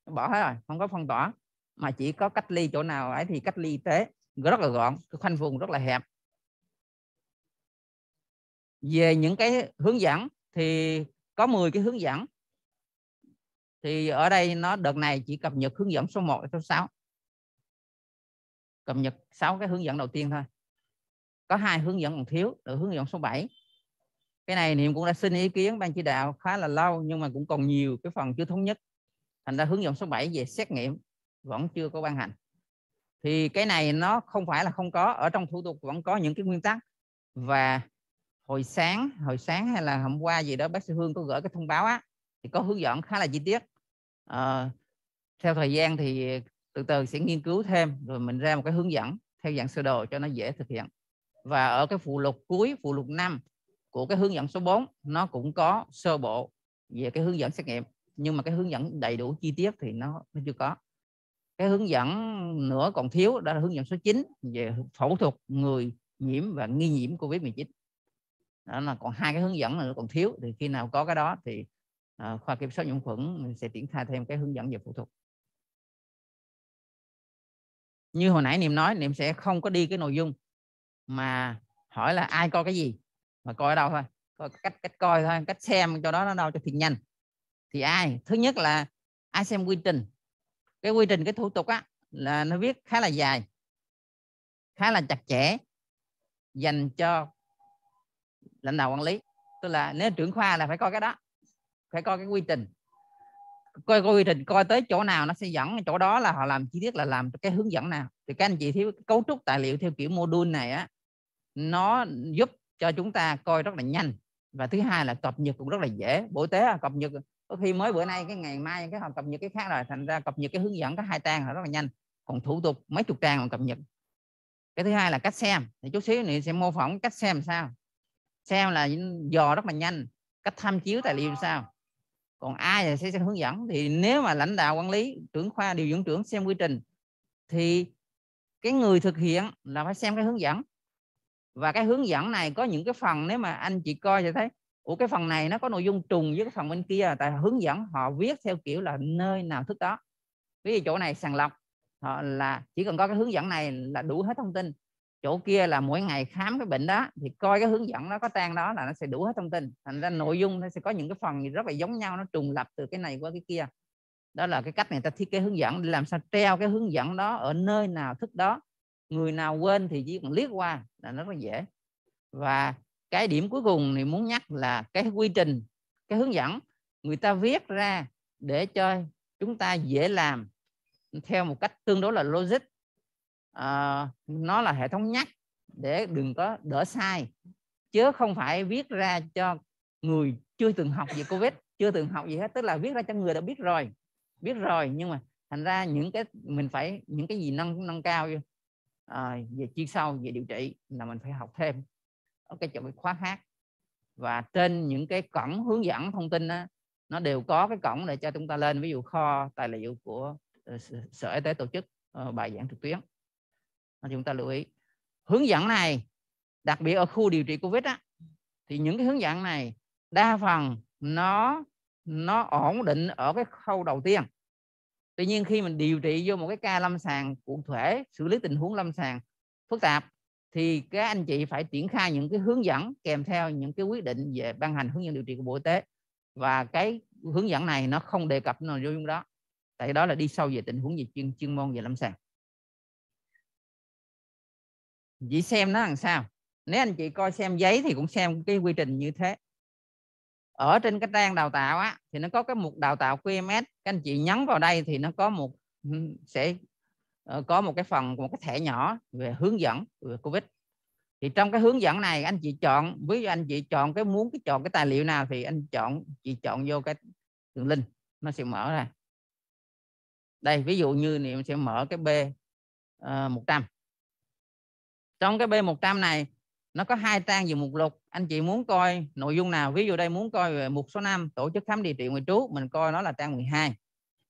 S2: bỏ hết rồi không có phong tỏa mà chỉ có cách ly chỗ nào ấy thì cách ly y tế rất là gọn khoanh vùng rất là hẹp về những cái hướng dẫn thì có 10 cái hướng dẫn thì ở đây nó đợt này chỉ cập nhật hướng dẫn số 1 số 6 cập nhật 6 cái hướng dẫn đầu tiên thôi có hai hướng dẫn còn thiếu là hướng dẫn số 7 cái này niệm cũng đã xin ý kiến ban chỉ đạo khá là lâu nhưng mà cũng còn nhiều cái phần chưa thống nhất thành ra hướng dẫn số 7 về xét nghiệm vẫn chưa có ban hành thì cái này nó không phải là không có ở trong thủ tục vẫn có những cái nguyên tắc và hồi sáng hồi sáng hay là hôm qua gì đó bác sĩ Hương có gửi cái thông báo á thì có hướng dẫn khá là chi tiết à, theo thời gian thì từ từ sẽ nghiên cứu thêm rồi mình ra một cái hướng dẫn theo dạng sơ đồ cho nó dễ thực hiện và ở cái phụ lục cuối phụ lục 5 của cái hướng dẫn số 4 nó cũng có sơ bộ về cái hướng dẫn xét nghiệm nhưng mà cái hướng dẫn đầy đủ chi tiết thì nó nó chưa có cái hướng dẫn nữa còn thiếu đó là hướng dẫn số 9 về phẫu thuật người nhiễm và nghi nhiễm covid 19 đó là còn hai cái hướng dẫn là nó còn thiếu thì khi nào có cái đó thì uh, khoa kiểm soát nhiễm khuẩn mình sẽ triển khai thêm cái hướng dẫn về phẫu thuật như hồi nãy niệm nói niệm sẽ không có đi cái nội dung mà hỏi là ai coi cái gì mà coi ở đâu thôi coi cách cách coi thôi cách xem cho đó nó đâu cho thiệt nhanh thì ai thứ nhất là ai xem quy trình cái quy trình cái thủ tục á là nó viết khá là dài khá là chặt chẽ dành cho lãnh đạo quản lý tức là nếu trưởng khoa là phải coi cái đó phải coi cái quy trình coi, coi quy trình coi tới chỗ nào nó sẽ dẫn chỗ đó là họ làm chi tiết là làm cái hướng dẫn nào thì các anh chị thiếu cấu trúc tài liệu theo kiểu module này á nó giúp cho chúng ta coi rất là nhanh và thứ hai là cập nhật cũng rất là dễ bộ y tế cập nhật có khi mới bữa nay cái ngày mai cái họ cập nhật cái khác rồi thành ra cập nhật cái hướng dẫn có hai trang là rất là nhanh còn thủ tục mấy chục trang còn cập nhật cái thứ hai là cách xem thì chút xíu này sẽ mô phỏng cách xem sao xem là dò rất là nhanh cách tham chiếu tài liệu sao còn ai thì sẽ, sẽ hướng dẫn thì nếu mà lãnh đạo quản lý trưởng khoa điều dưỡng trưởng xem quy trình thì cái người thực hiện là phải xem cái hướng dẫn và cái hướng dẫn này có những cái phần nếu mà anh chị coi sẽ thấy Ủa cái phần này nó có nội dung trùng với cái phần bên kia tại hướng dẫn họ viết theo kiểu là nơi nào thức đó ví dụ chỗ này sàng lọc họ là chỉ cần có cái hướng dẫn này là đủ hết thông tin chỗ kia là mỗi ngày khám cái bệnh đó thì coi cái hướng dẫn nó có trang đó là nó sẽ đủ hết thông tin thành ra nội dung nó sẽ có những cái phần rất là giống nhau nó trùng lập từ cái này qua cái kia đó là cái cách người ta thiết kế hướng dẫn để làm sao treo cái hướng dẫn đó ở nơi nào thức đó người nào quên thì chỉ cần liếc qua là nó rất là dễ và cái điểm cuối cùng thì muốn nhắc là cái quy trình cái hướng dẫn người ta viết ra để cho chúng ta dễ làm theo một cách tương đối là logic à, nó là hệ thống nhắc để đừng có đỡ sai chứ không phải viết ra cho người chưa từng học về covid chưa từng học gì hết tức là viết ra cho người đã biết rồi biết rồi nhưng mà thành ra những cái mình phải những cái gì nâng nâng cao à, về chuyên sâu về điều trị là mình phải học thêm ở cái chỗ khóa hát và trên những cái cổng hướng dẫn thông tin đó, nó đều có cái cổng để cho chúng ta lên ví dụ kho tài liệu của ờ, sở y tế tổ chức ờ, bài giảng trực tuyến chúng ta lưu ý hướng dẫn này đặc biệt ở khu điều trị covid á, thì những cái hướng dẫn này đa phần nó nó ổn định ở cái khâu đầu tiên tuy nhiên khi mình điều trị vô một cái ca lâm sàng cụ thể xử lý tình huống lâm sàng phức tạp thì các anh chị phải triển khai những cái hướng dẫn kèm theo những cái quyết định về ban hành hướng dẫn điều trị của Bộ Y tế và cái hướng dẫn này nó không đề cập nội dung đó tại đó là đi sâu về tình huống về chuyên chuyên môn về lâm sàng chỉ xem nó làm sao nếu anh chị coi xem giấy thì cũng xem cái quy trình như thế ở trên cái trang đào tạo á thì nó có cái mục đào tạo QMS các anh chị nhấn vào đây thì nó có một ừ, sẽ Ờ, có một cái phần một cái thẻ nhỏ về hướng dẫn về covid thì trong cái hướng dẫn này anh chị chọn với anh chị chọn cái muốn cái chọn cái tài liệu nào thì anh chọn chị chọn vô cái đường link nó sẽ mở ra đây ví dụ như em sẽ mở cái b 100 ờ, trong cái b 100 này nó có hai trang về mục lục anh chị muốn coi nội dung nào ví dụ đây muốn coi về mục số 5 tổ chức khám điều trị ngoại trú mình coi nó là trang 12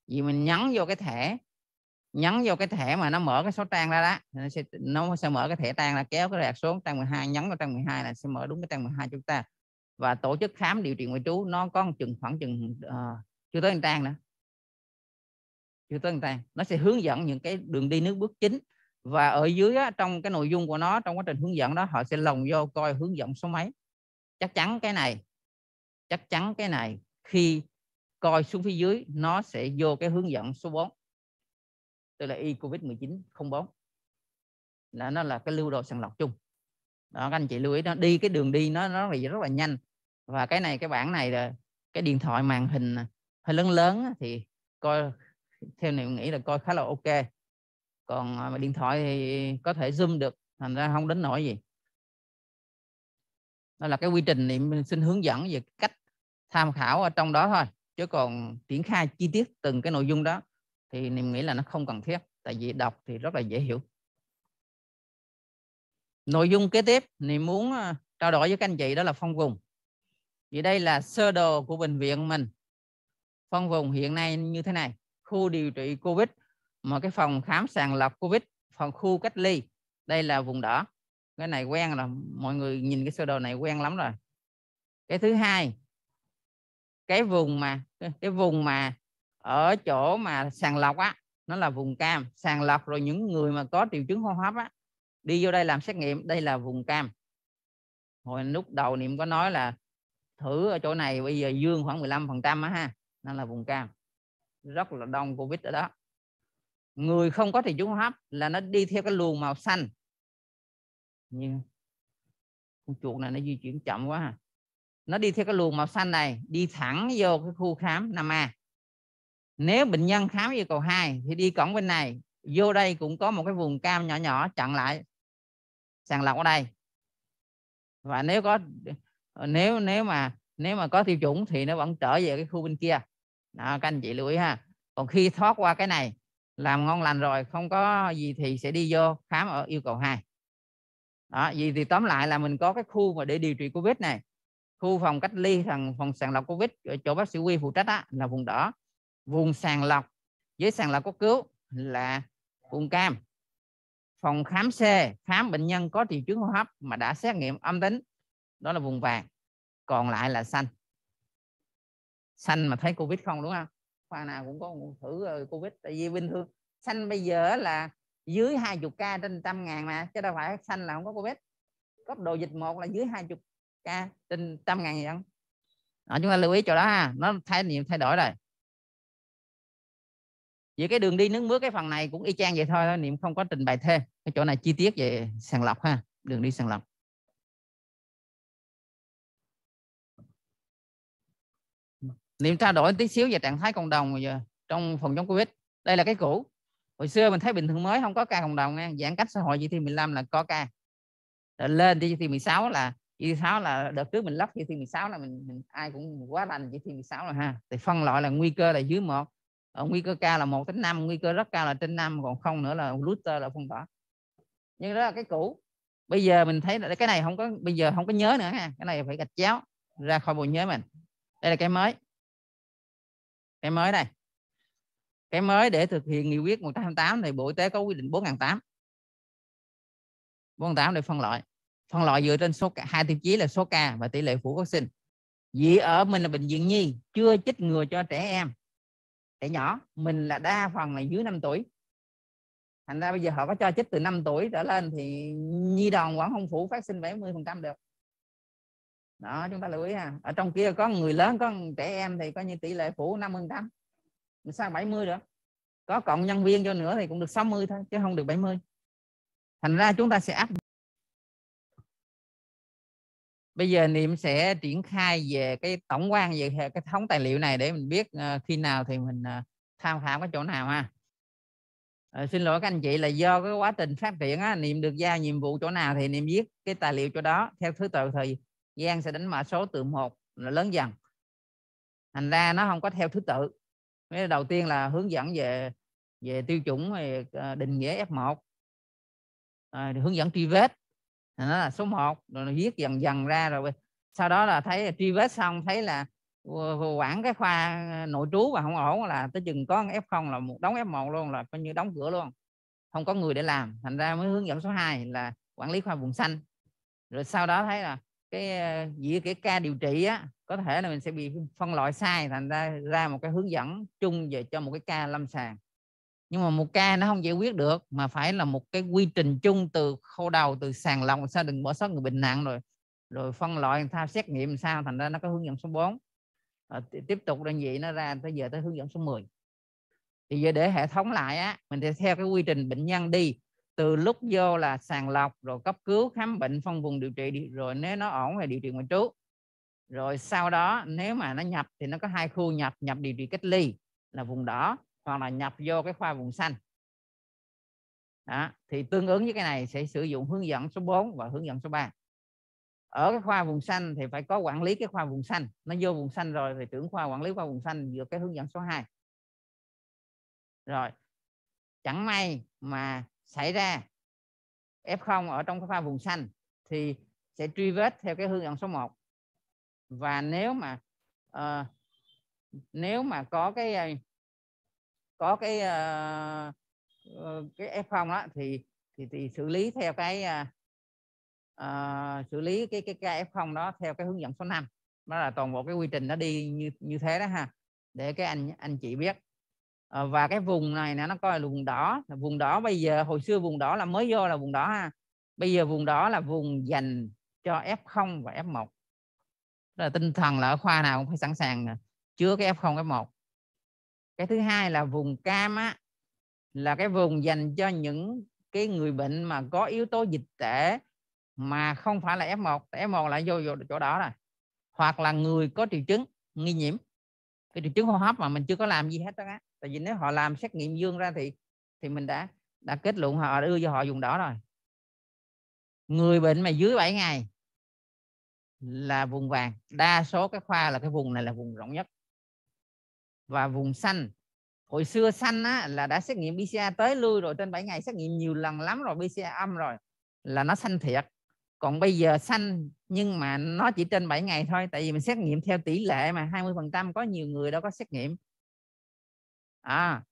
S2: vì mình nhấn vô cái thẻ nhấn vô cái thẻ mà nó mở cái số trang ra đó nó sẽ, nó sẽ mở cái thẻ trang là kéo cái rạc xuống trang 12 nhấn vào trang 12 là sẽ mở đúng cái trang 12 chúng ta và tổ chức khám điều trị ngoại trú nó có một chừng khoảng chừng uh, chưa tới trang nữa chưa tới trang nó sẽ hướng dẫn những cái đường đi nước bước chính và ở dưới á, trong cái nội dung của nó trong quá trình hướng dẫn đó họ sẽ lồng vô coi hướng dẫn số mấy chắc chắn cái này chắc chắn cái này khi coi xuống phía dưới nó sẽ vô cái hướng dẫn số 4 tức là y covid 19 04 là nó là cái lưu đồ sàng lọc chung đó các anh chị lưu ý nó đi cái đường đi nó nó là rất là nhanh và cái này cái bảng này là cái điện thoại màn hình hơi lớn lớn thì coi theo niệm nghĩ là coi khá là ok còn à, điện thoại thì có thể zoom được thành ra không đến nổi gì đó là cái quy trình niệm xin hướng dẫn về cách tham khảo ở trong đó thôi chứ còn triển khai chi tiết từng cái nội dung đó thì mình nghĩ là nó không cần thiết tại vì đọc thì rất là dễ hiểu nội dung kế tiếp mình muốn à, trao đổi với các anh chị đó là phân vùng vì đây là sơ đồ của bệnh viện mình phân vùng hiện nay như thế này khu điều trị covid mà cái phòng khám sàng lọc covid phòng khu cách ly đây là vùng đỏ cái này quen là mọi người nhìn cái sơ đồ này quen lắm rồi cái thứ hai cái vùng mà cái vùng mà ở chỗ mà sàng lọc á nó là vùng cam sàng lọc rồi những người mà có triệu chứng hô hấp á đi vô đây làm xét nghiệm đây là vùng cam hồi lúc đầu niệm có nói là thử ở chỗ này bây giờ dương khoảng 15 phần trăm ha nên là vùng cam rất là đông covid ở đó người không có triệu chứng hô hấp là nó đi theo cái luồng màu xanh nhưng con chuột này nó di chuyển chậm quá ha nó đi theo cái luồng màu xanh này đi thẳng vô cái khu khám 5A nếu bệnh nhân khám yêu cầu 2 thì đi cổng bên này vô đây cũng có một cái vùng cam nhỏ nhỏ chặn lại sàng lọc ở đây và nếu có nếu nếu mà nếu mà có tiêu chuẩn thì nó vẫn trở về cái khu bên kia đó, các anh chị lưu ý ha còn khi thoát qua cái này làm ngon lành rồi không có gì thì sẽ đi vô khám ở yêu cầu 2 đó gì thì tóm lại là mình có cái khu mà để điều trị covid này khu phòng cách ly thằng phòng sàng lọc covid chỗ bác sĩ quy phụ trách á, là vùng đỏ vùng sàng lọc dưới sàng lọc cấp cứu là vùng cam phòng khám xe khám bệnh nhân có triệu chứng hô hấp mà đã xét nghiệm âm tính đó là vùng vàng còn lại là xanh xanh mà thấy covid không đúng không khoa nào cũng có thử ờ, covid tại vì bình thường xanh bây giờ là dưới 20 ca trên trăm ngàn mà chứ đâu phải xanh là không có covid cấp độ dịch một là dưới 20 ca trên trăm ngàn dân đó, chúng ta lưu ý chỗ đó ha nó thay niệm thay đổi rồi vậy cái đường đi nước mướt cái phần này cũng y chang vậy thôi niệm không có trình bày thêm cái chỗ này chi tiết về sàng lọc ha đường đi sàng lọc niệm trao đổi tí xíu về trạng thái cộng đồng giờ trong phòng chống covid đây là cái cũ hồi xưa mình thấy bình thường mới không có ca cộng đồng nha giãn cách xã hội chỉ thị 15 là có ca rồi lên đi thị 16 là chỉ thị 6 là đợt trước mình lắp chỉ thị 16 là mình, mình ai cũng quá lành chỉ thị 16 là ha thì phân loại là nguy cơ là dưới một ở ờ, nguy cơ cao là 1 đến 5 nguy cơ rất cao là trên 5 còn không nữa là router là phong tỏa nhưng đó là cái cũ bây giờ mình thấy là cái này không có bây giờ không có nhớ nữa ha cái này phải gạch chéo ra khỏi bộ nhớ mình đây là cái mới cái mới này cái mới để thực hiện nghị quyết 128 thì Bộ Y tế có quy định 4008 48 để phân loại phân loại dựa trên số hai tiêu chí là số ca và tỷ lệ phủ vaccine vì ở mình là bệnh viện nhi chưa chích ngừa cho trẻ em trẻ nhỏ mình là đa phần là dưới 5 tuổi thành ra bây giờ họ có cho chích từ 5 tuổi trở lên thì nhi đồng vẫn không phủ phát sinh 70 phần trăm được đó chúng ta lưu ý ha ở trong kia có người lớn có trẻ em thì coi như tỷ lệ phủ 50 phần trăm sao 70 được có cộng nhân viên cho nữa thì cũng được 60 thôi chứ không được 70 thành ra chúng ta sẽ áp bây giờ niệm sẽ triển khai về cái tổng quan về hệ cái thống tài liệu này để mình biết ờ, khi nào thì mình ờ, tham khảo cái chỗ nào ha à, xin lỗi các anh chị là do cái quá trình phát triển á, niệm được giao nhiệm vụ chỗ nào thì niệm viết cái tài liệu chỗ đó theo thứ tự thì gian sẽ đánh mã số từ một là lớn dần thành ra nó không có theo thứ tự đầu tiên là hướng dẫn về về tiêu chuẩn về định nghĩa f 1 à, hướng dẫn truy vết nó là số 1 rồi nó viết dần dần ra rồi sau đó là thấy truy vết xong thấy là quản cái khoa ờ, nội trú và không ổn là tới chừng có F0 là một đóng F1 luôn là coi như đóng cửa luôn không có người để làm thành ra mới hướng dẫn số 2 là quản lý khoa vùng xanh rồi sau đó thấy là cái ờ, giữa cái ca điều trị á có thể là mình sẽ bị phân loại sai thành ra ra một cái hướng dẫn chung về cho một cái ca lâm sàng nhưng mà một ca nó không giải quyết được mà phải là một cái quy trình chung từ khâu đầu từ sàng lọc sao đừng bỏ sót người bệnh nặng rồi rồi phân loại làm sao xét nghiệm sao thành ra nó có hướng dẫn số 4 à, ờ, tiếp tục đơn vị nó ra tới giờ tới hướng dẫn số 10 thì giờ để hệ thống lại á mình sẽ theo cái quy trình bệnh nhân đi từ lúc vô là sàng lọc rồi cấp cứu khám bệnh phân vùng điều trị rồi nếu nó ổn thì điều trị ngoại trú rồi sau đó nếu mà nó nhập thì nó có hai khu nhập nhập điều trị cách ly là vùng đỏ hoặc là nhập vô cái khoa vùng xanh đó. thì tương ứng với cái này sẽ sử dụng hướng dẫn số 4 và hướng dẫn số 3 ở cái khoa vùng xanh thì phải có quản lý cái khoa vùng xanh nó vô vùng xanh rồi thì trưởng khoa quản lý khoa vùng xanh dựa cái hướng dẫn số 2 rồi chẳng may mà xảy ra F0 ở trong cái khoa vùng xanh thì sẽ truy vết theo cái hướng dẫn số 1 và nếu mà uh, nếu mà có cái có cái uh, cái f không á thì, thì thì xử lý theo cái uh, xử lý cái cái ca f không đó theo cái hướng dẫn số 5 đó là toàn bộ cái quy trình nó đi như như thế đó ha để cái anh anh chị biết uh, và cái vùng này nè nó coi là vùng đỏ vùng đỏ bây giờ hồi xưa vùng đỏ là mới vô là vùng đỏ ha bây giờ vùng đỏ là vùng dành cho F0 và F1 là tinh thần là ở khoa nào cũng phải sẵn sàng à, chứa cái F0 F1 cái thứ hai là vùng cam á là cái vùng dành cho những cái người bệnh mà có yếu tố dịch tễ mà không phải là F1 F1 lại vô, vô chỗ đó rồi hoặc là người có triệu chứng nghi nhiễm cái triệu chứng hô hấp mà mình chưa có làm gì hết đó á tại vì nếu họ làm xét nghiệm dương ra thì thì mình đã đã kết luận họ đưa cho họ dùng đỏ rồi người bệnh mà dưới 7 ngày là vùng vàng đa số các khoa là cái vùng này là vùng rộng nhất và vùng xanh hồi xưa xanh á, là đã xét nghiệm PCR tới lui rồi trên 7 ngày xét nghiệm nhiều lần lắm rồi PCR âm rồi là nó xanh thiệt còn bây giờ xanh nhưng mà nó chỉ trên 7 ngày thôi tại vì mình xét nghiệm theo tỷ lệ mà 20 phần trăm có nhiều người đâu có xét nghiệm à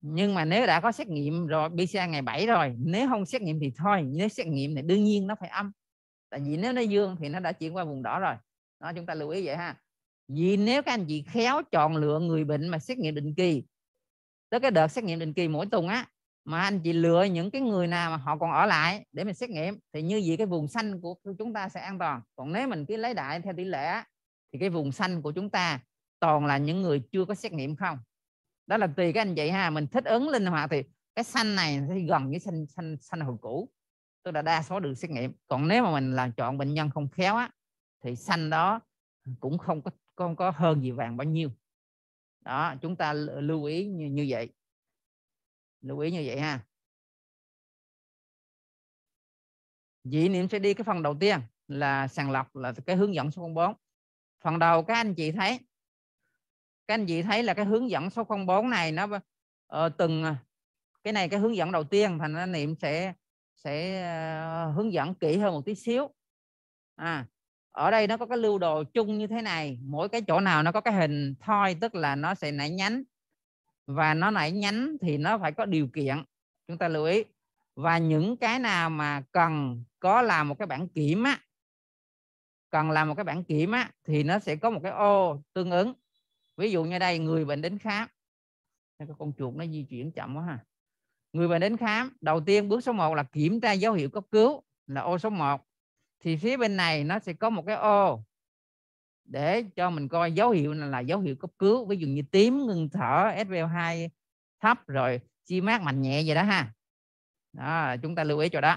S2: nhưng mà nếu đã có xét nghiệm rồi PCR ngày 7 rồi nếu không xét nghiệm thì thôi nếu xét nghiệm thì đương nhiên nó phải âm tại vì nếu nó dương thì nó đã chuyển qua vùng đỏ rồi đó chúng ta lưu ý vậy ha vì nếu các anh chị khéo chọn lựa người bệnh mà xét nghiệm định kỳ tới cái đợt xét nghiệm định kỳ mỗi tuần á mà anh chị lựa những cái người nào mà họ còn ở lại để mình xét nghiệm thì như vậy cái vùng xanh của chúng ta sẽ an toàn còn nếu mình cứ lấy đại theo tỷ lệ thì cái vùng xanh của chúng ta toàn là những người chưa có xét nghiệm không đó là tùy các anh chị ha mình thích ứng linh hoạt thì cái xanh này thì gần với xanh xanh xanh hồi cũ tôi đã đa số được xét nghiệm còn nếu mà mình là chọn bệnh nhân không khéo á thì xanh đó cũng không có con có hơn gì vàng bao nhiêu đó chúng ta lưu ý như, như vậy lưu ý như vậy ha dị niệm sẽ đi cái phần đầu tiên là sàng lọc là cái hướng dẫn số 04 phần đầu các anh chị thấy các anh chị thấy là cái hướng dẫn số 04 này nó uh, từng à, cái này cái hướng dẫn đầu tiên thành ra niệm sẽ sẽ uh, hướng dẫn kỹ hơn một tí xíu à ở đây nó có cái lưu đồ chung như thế này mỗi cái chỗ nào nó có cái hình thoi tức là nó sẽ nảy nhánh và nó nảy nhánh thì nó phải có điều kiện chúng ta lưu ý và những cái nào mà cần có làm một cái bản kiểm á cần làm một cái bản kiểm á thì nó sẽ có một cái ô tương ứng ví dụ như đây người bệnh đến khám cái con chuột nó di chuyển chậm quá ha người bệnh đến khám đầu tiên bước số 1 là kiểm tra dấu hiệu cấp cứu là ô số 1 thì phía bên này nó sẽ có một cái ô để cho mình coi dấu hiệu này là dấu hiệu cấp cứu ví dụ như tím ngừng thở svo 2 thấp rồi chi mát mạnh nhẹ vậy đó ha đó, chúng ta lưu ý cho đó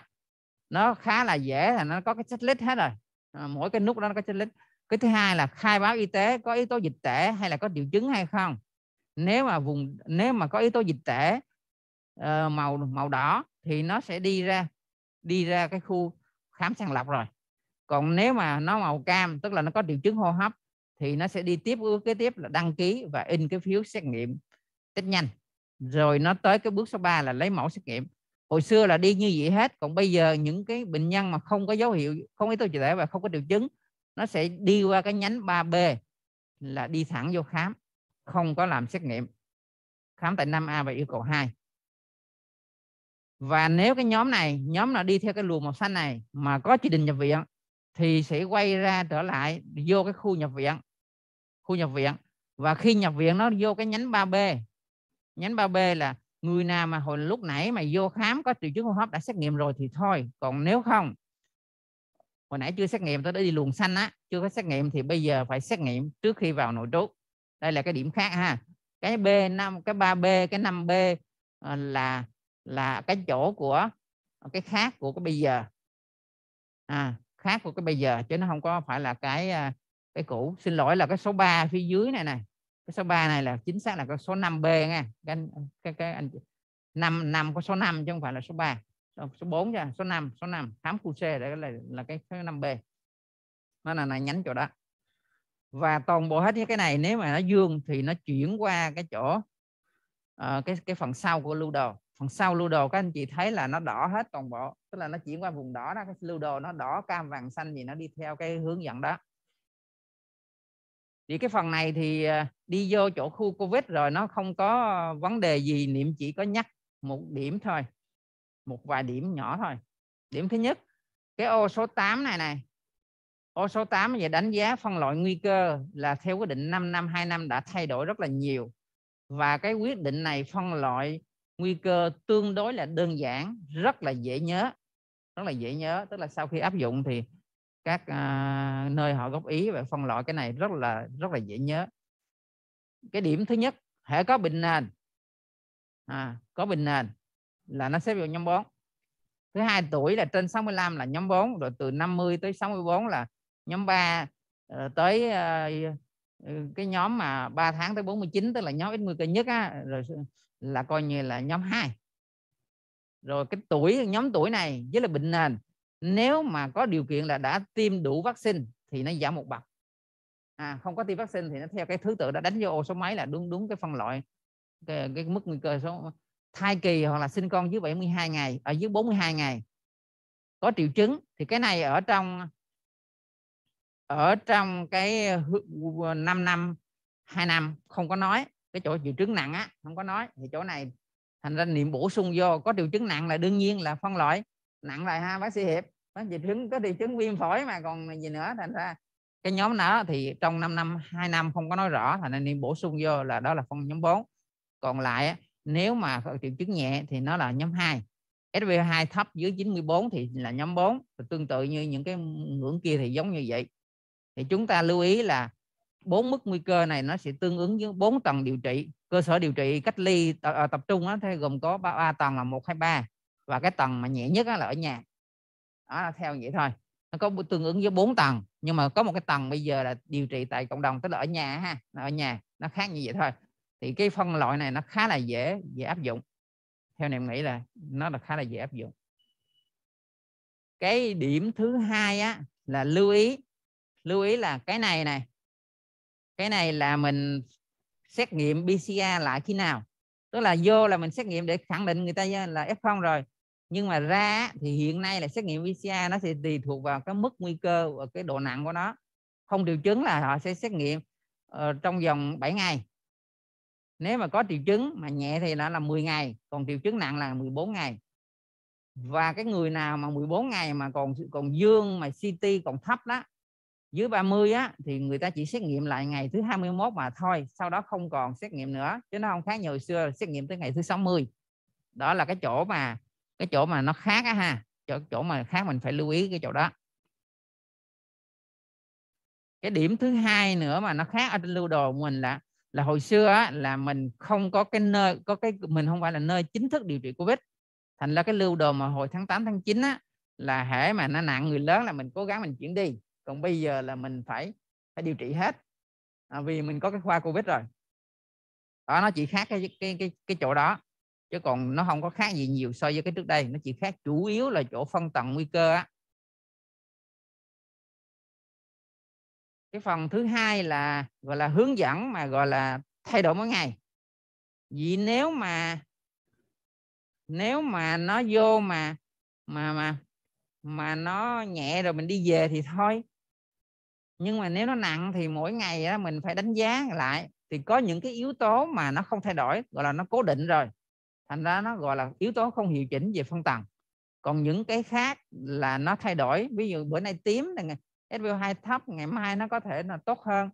S2: nó khá là dễ là nó có cái checklist hết rồi à, mỗi cái nút đó nó có checklist cái thứ hai là khai báo y tế có yếu tố dịch tễ hay là có triệu chứng hay không nếu mà vùng nếu mà có yếu tố dịch tễ ờ, màu màu đỏ thì nó sẽ đi ra đi ra cái khu khám sàng lọc rồi còn nếu mà nó màu cam tức là nó có triệu chứng hô hấp thì nó sẽ đi tiếp bước kế tiếp là đăng ký và in cái phiếu xét nghiệm test nhanh rồi nó tới cái bước số 3 là lấy mẫu xét nghiệm hồi xưa là đi như vậy hết còn bây giờ những cái bệnh nhân mà không có dấu hiệu không ý tôi và không có triệu chứng nó sẽ đi qua cái nhánh 3B là đi thẳng vô khám không có làm xét nghiệm khám tại 5A và yêu cầu 2 và nếu cái nhóm này nhóm nào đi theo cái luồng màu xanh này mà có chỉ định nhập viện thì sẽ quay ra trở lại vô cái khu nhập viện khu nhập viện và khi nhập viện nó vô cái nhánh 3B nhánh 3B là người nào mà hồi lúc nãy mà vô khám có triệu chứng hô hấp đã xét nghiệm rồi thì thôi còn nếu không hồi nãy chưa xét nghiệm tôi đã đi luồng xanh á chưa có xét nghiệm thì bây giờ phải xét nghiệm trước khi vào nội trú đây là cái điểm khác ha cái B5 cái 3B cái 5B ờ, là là cái chỗ của cái khác của cái bây giờ à, khác của cái bây giờ chứ nó không có phải là cái à, cái cũ xin lỗi là cái số 3 phía dưới này này cái số 3 này là chính xác là cái số 5B nha cái cái, cái anh năm năm có số 5 chứ không phải là số 3 số 4 nha số 5 số 5 khám khu C để là là cái số 5B nó là này nhánh chỗ đó và toàn bộ hết cái này nếu mà nó dương thì nó chuyển qua cái chỗ uh, cái cái phần sau của lưu đồ phần sau lưu đồ các anh chị thấy là nó đỏ hết toàn bộ tức là nó chuyển qua vùng đỏ đó cái lưu đồ nó đỏ cam vàng xanh gì nó đi theo cái hướng dẫn đó thì cái phần này thì à, đi vô chỗ khu covid rồi nó không có vấn đề gì niệm chỉ có nhắc một điểm thôi một vài điểm nhỏ thôi điểm thứ nhất cái ô số 8 này này ô số 8 về đánh giá phân loại nguy cơ là theo quyết định 5 năm 2 năm đã thay đổi rất là nhiều và cái quyết định này phân loại nguy cơ tương đối là đơn giản rất là dễ nhớ rất là dễ nhớ tức là sau khi áp dụng thì các uh, nơi họ góp ý và phân loại cái này rất là rất là dễ nhớ cái điểm thứ nhất hệ có bệnh nền à, có bệnh nền là nó xếp vào nhóm 4 thứ hai tuổi là trên 65 là nhóm 4 rồi từ 50 tới 64 là nhóm 3 ờ, tới à, Ừ, cái nhóm mà 3 tháng tới 49 tức là nhóm ít nguy cơ nhất á, rồi là coi như là nhóm 2 rồi cái tuổi nhóm tuổi này với là bệnh nền nếu mà có điều kiện là đã tiêm đủ vaccine thì nó giảm một bậc à, không có tiêm vaccine thì nó theo cái thứ tự đã đánh vô ô số mấy là đúng đúng cái phân loại cái, cái mức nguy cơ số thai kỳ hoặc là sinh con dưới 72 ngày ở à, dưới 42 ngày có triệu chứng thì cái này ở trong ở trong cái năm năm hai năm không có nói cái chỗ triệu chứng nặng á không có nói thì chỗ này thành ra niệm bổ sung vô có triệu chứng nặng là đương nhiên là phân loại nặng lại ha bác sĩ hiệp có triệu chứng có triệu chứng viêm phổi mà còn gì nữa thành ra cái nhóm đó thì trong 5 năm 2 năm không có nói rõ thành nên niệm bổ sung vô là đó là phân nhóm 4 còn lại nếu mà triệu chứng nhẹ thì nó là nhóm 2 SV2 thấp dưới 94 thì là nhóm 4 tương tự như những cái ngưỡng kia thì giống như vậy thì chúng ta lưu ý là bốn mức nguy cơ này nó sẽ tương ứng với bốn tầng điều trị cơ sở điều trị cách ly ờ, ờ, tập trung đó, theo gồm có ba, tầng là một hai ba và cái tầng mà nhẹ nhất là ở nhà đó là theo vậy thôi nó có tương ứng với bốn tầng nhưng mà có một cái tầng bây giờ là điều trị tại cộng đồng tức là ở nhà ha ở nhà nó khác như vậy thôi thì cái phân loại này nó khá là dễ dễ áp dụng theo niệm nghĩ là nó là khá là dễ áp dụng cái điểm thứ hai á là lưu ý lưu ý là cái này này cái này là mình xét nghiệm PCR lại khi nào tức là vô là mình xét nghiệm để khẳng định người ta là F0 rồi nhưng mà ra thì hiện nay là xét nghiệm PCR nó sẽ tùy thuộc vào cái mức nguy cơ và cái độ nặng của nó không triệu chứng là họ sẽ xét nghiệm ờ, trong vòng 7 ngày nếu mà có triệu chứng mà nhẹ thì nó là 10 ngày còn triệu chứng nặng là 14 ngày và cái người nào mà 14 ngày mà còn còn dương mà CT còn thấp đó dưới 30 á thì người ta chỉ xét nghiệm lại ngày thứ 21 mà thôi sau đó không còn xét nghiệm nữa chứ nó không khác như hồi xưa xét nghiệm tới ngày thứ 60 đó là cái chỗ mà cái chỗ mà nó khác á ha chỗ, chỗ mà khác mình phải lưu ý cái chỗ đó cái điểm thứ hai nữa mà nó khác ở trên lưu đồ của mình là là hồi xưa á, là mình không có cái nơi có cái mình không phải là nơi chính thức điều trị covid thành ra cái lưu đồ mà hồi tháng 8 tháng 9 á, là hễ mà nó nặng người lớn là mình cố gắng mình chuyển đi còn bây giờ là mình phải phải điều trị hết à, vì mình có cái khoa covid rồi đó nó chỉ khác cái cái cái cái chỗ đó chứ còn nó không có khác gì nhiều so với cái trước đây nó chỉ khác chủ yếu là chỗ phân tầng nguy cơ á cái phần thứ hai là gọi là hướng dẫn mà gọi là thay đổi mỗi ngày vì nếu mà nếu mà nó vô mà mà mà mà nó nhẹ rồi mình đi về thì thôi nhưng mà nếu nó nặng thì mỗi ngày đó mình phải đánh giá lại thì có những cái yếu tố mà nó không thay đổi gọi là nó cố định rồi thành ra nó gọi là yếu tố không hiệu chỉnh về phân tầng còn những cái khác là nó thay đổi ví dụ bữa nay tím là svo 2 thấp ngày mai nó có thể là tốt hơn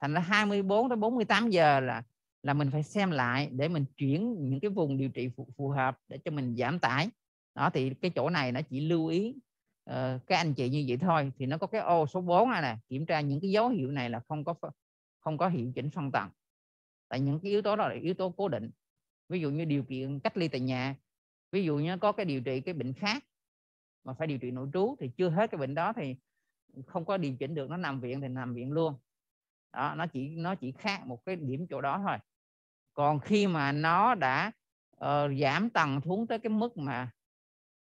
S2: thành ra 24 đến 48 giờ là là mình phải xem lại để mình chuyển những cái vùng điều trị phù, phù hợp để cho mình giảm tải đó thì cái chỗ này nó chỉ lưu ý Ờ, các anh chị như vậy thôi thì nó có cái ô số 4 này nè kiểm tra những cái dấu hiệu này là không có không có hiệu chỉnh phân tầng tại những cái yếu tố đó là yếu tố cố định ví dụ như điều kiện cách ly tại nhà ví dụ như có cái điều trị cái bệnh khác mà phải điều trị nội trú thì chưa hết cái bệnh đó thì không có điều chỉnh được nó nằm viện thì nằm viện luôn đó, nó chỉ nó chỉ khác một cái điểm chỗ đó thôi còn khi mà nó đã uh, giảm tầng xuống tới cái mức mà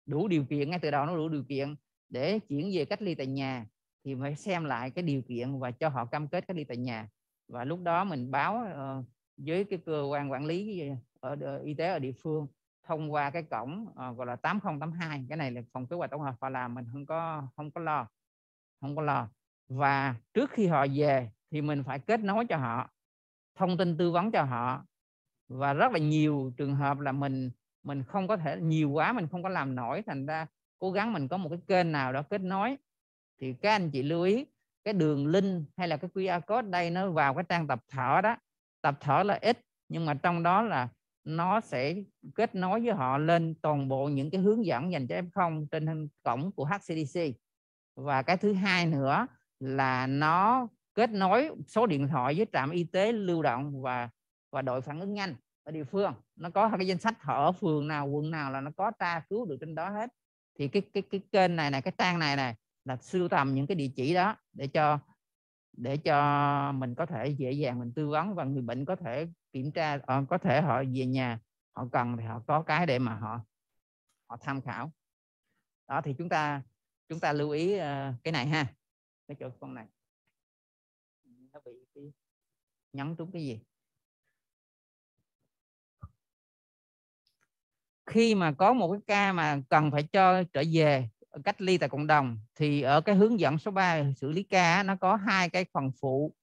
S2: đủ điều kiện ngay từ đầu nó đủ điều kiện để chuyển về cách ly tại nhà thì phải xem lại cái điều kiện và cho họ cam kết cách ly tại nhà và lúc đó mình báo ờ, với cái cơ quan quản lý ờ, ở, ờ, y tế ở địa phương thông qua cái cổng gọi là 8082 cái này là phòng kế hoạch tổng hợp và làm mình không có không có lo không có lo và trước khi họ về thì mình phải kết nối cho họ thông tin tư vấn cho họ và rất là nhiều trường hợp là mình mình không có thể nhiều quá mình không có làm nổi thành ra cố gắng mình có một cái kênh nào đó kết nối thì các anh chị lưu ý cái đường link hay là cái QR code đây nó vào cái trang tập thở đó tập thở là ít nhưng mà trong đó là nó sẽ kết nối với họ lên toàn bộ những cái hướng dẫn dành cho F0 trên cổng của HCDC và cái thứ hai nữa là nó kết nối số điện thoại với trạm y tế lưu động và và đội phản ứng nhanh ở địa phương nó có cái danh sách họ ở phường nào quận nào là nó có tra cứu được trên đó hết thì cái cái cái kênh này này cái trang này này là sưu tầm những cái địa chỉ đó để cho để cho mình có thể dễ dàng mình tư vấn và người bệnh có thể kiểm tra ờ, có thể họ về nhà họ cần thì họ có cái để mà họ họ tham khảo đó thì chúng ta chúng ta lưu ý ờ, cái này ha cái chỗ con này nó bị cái
S1: nhấn trúng cái gì khi mà
S2: có một cái ca mà cần phải cho trở về cách ly tại cộng đồng thì ở cái hướng dẫn số 3 xử lý ca nó có hai cái phần phụ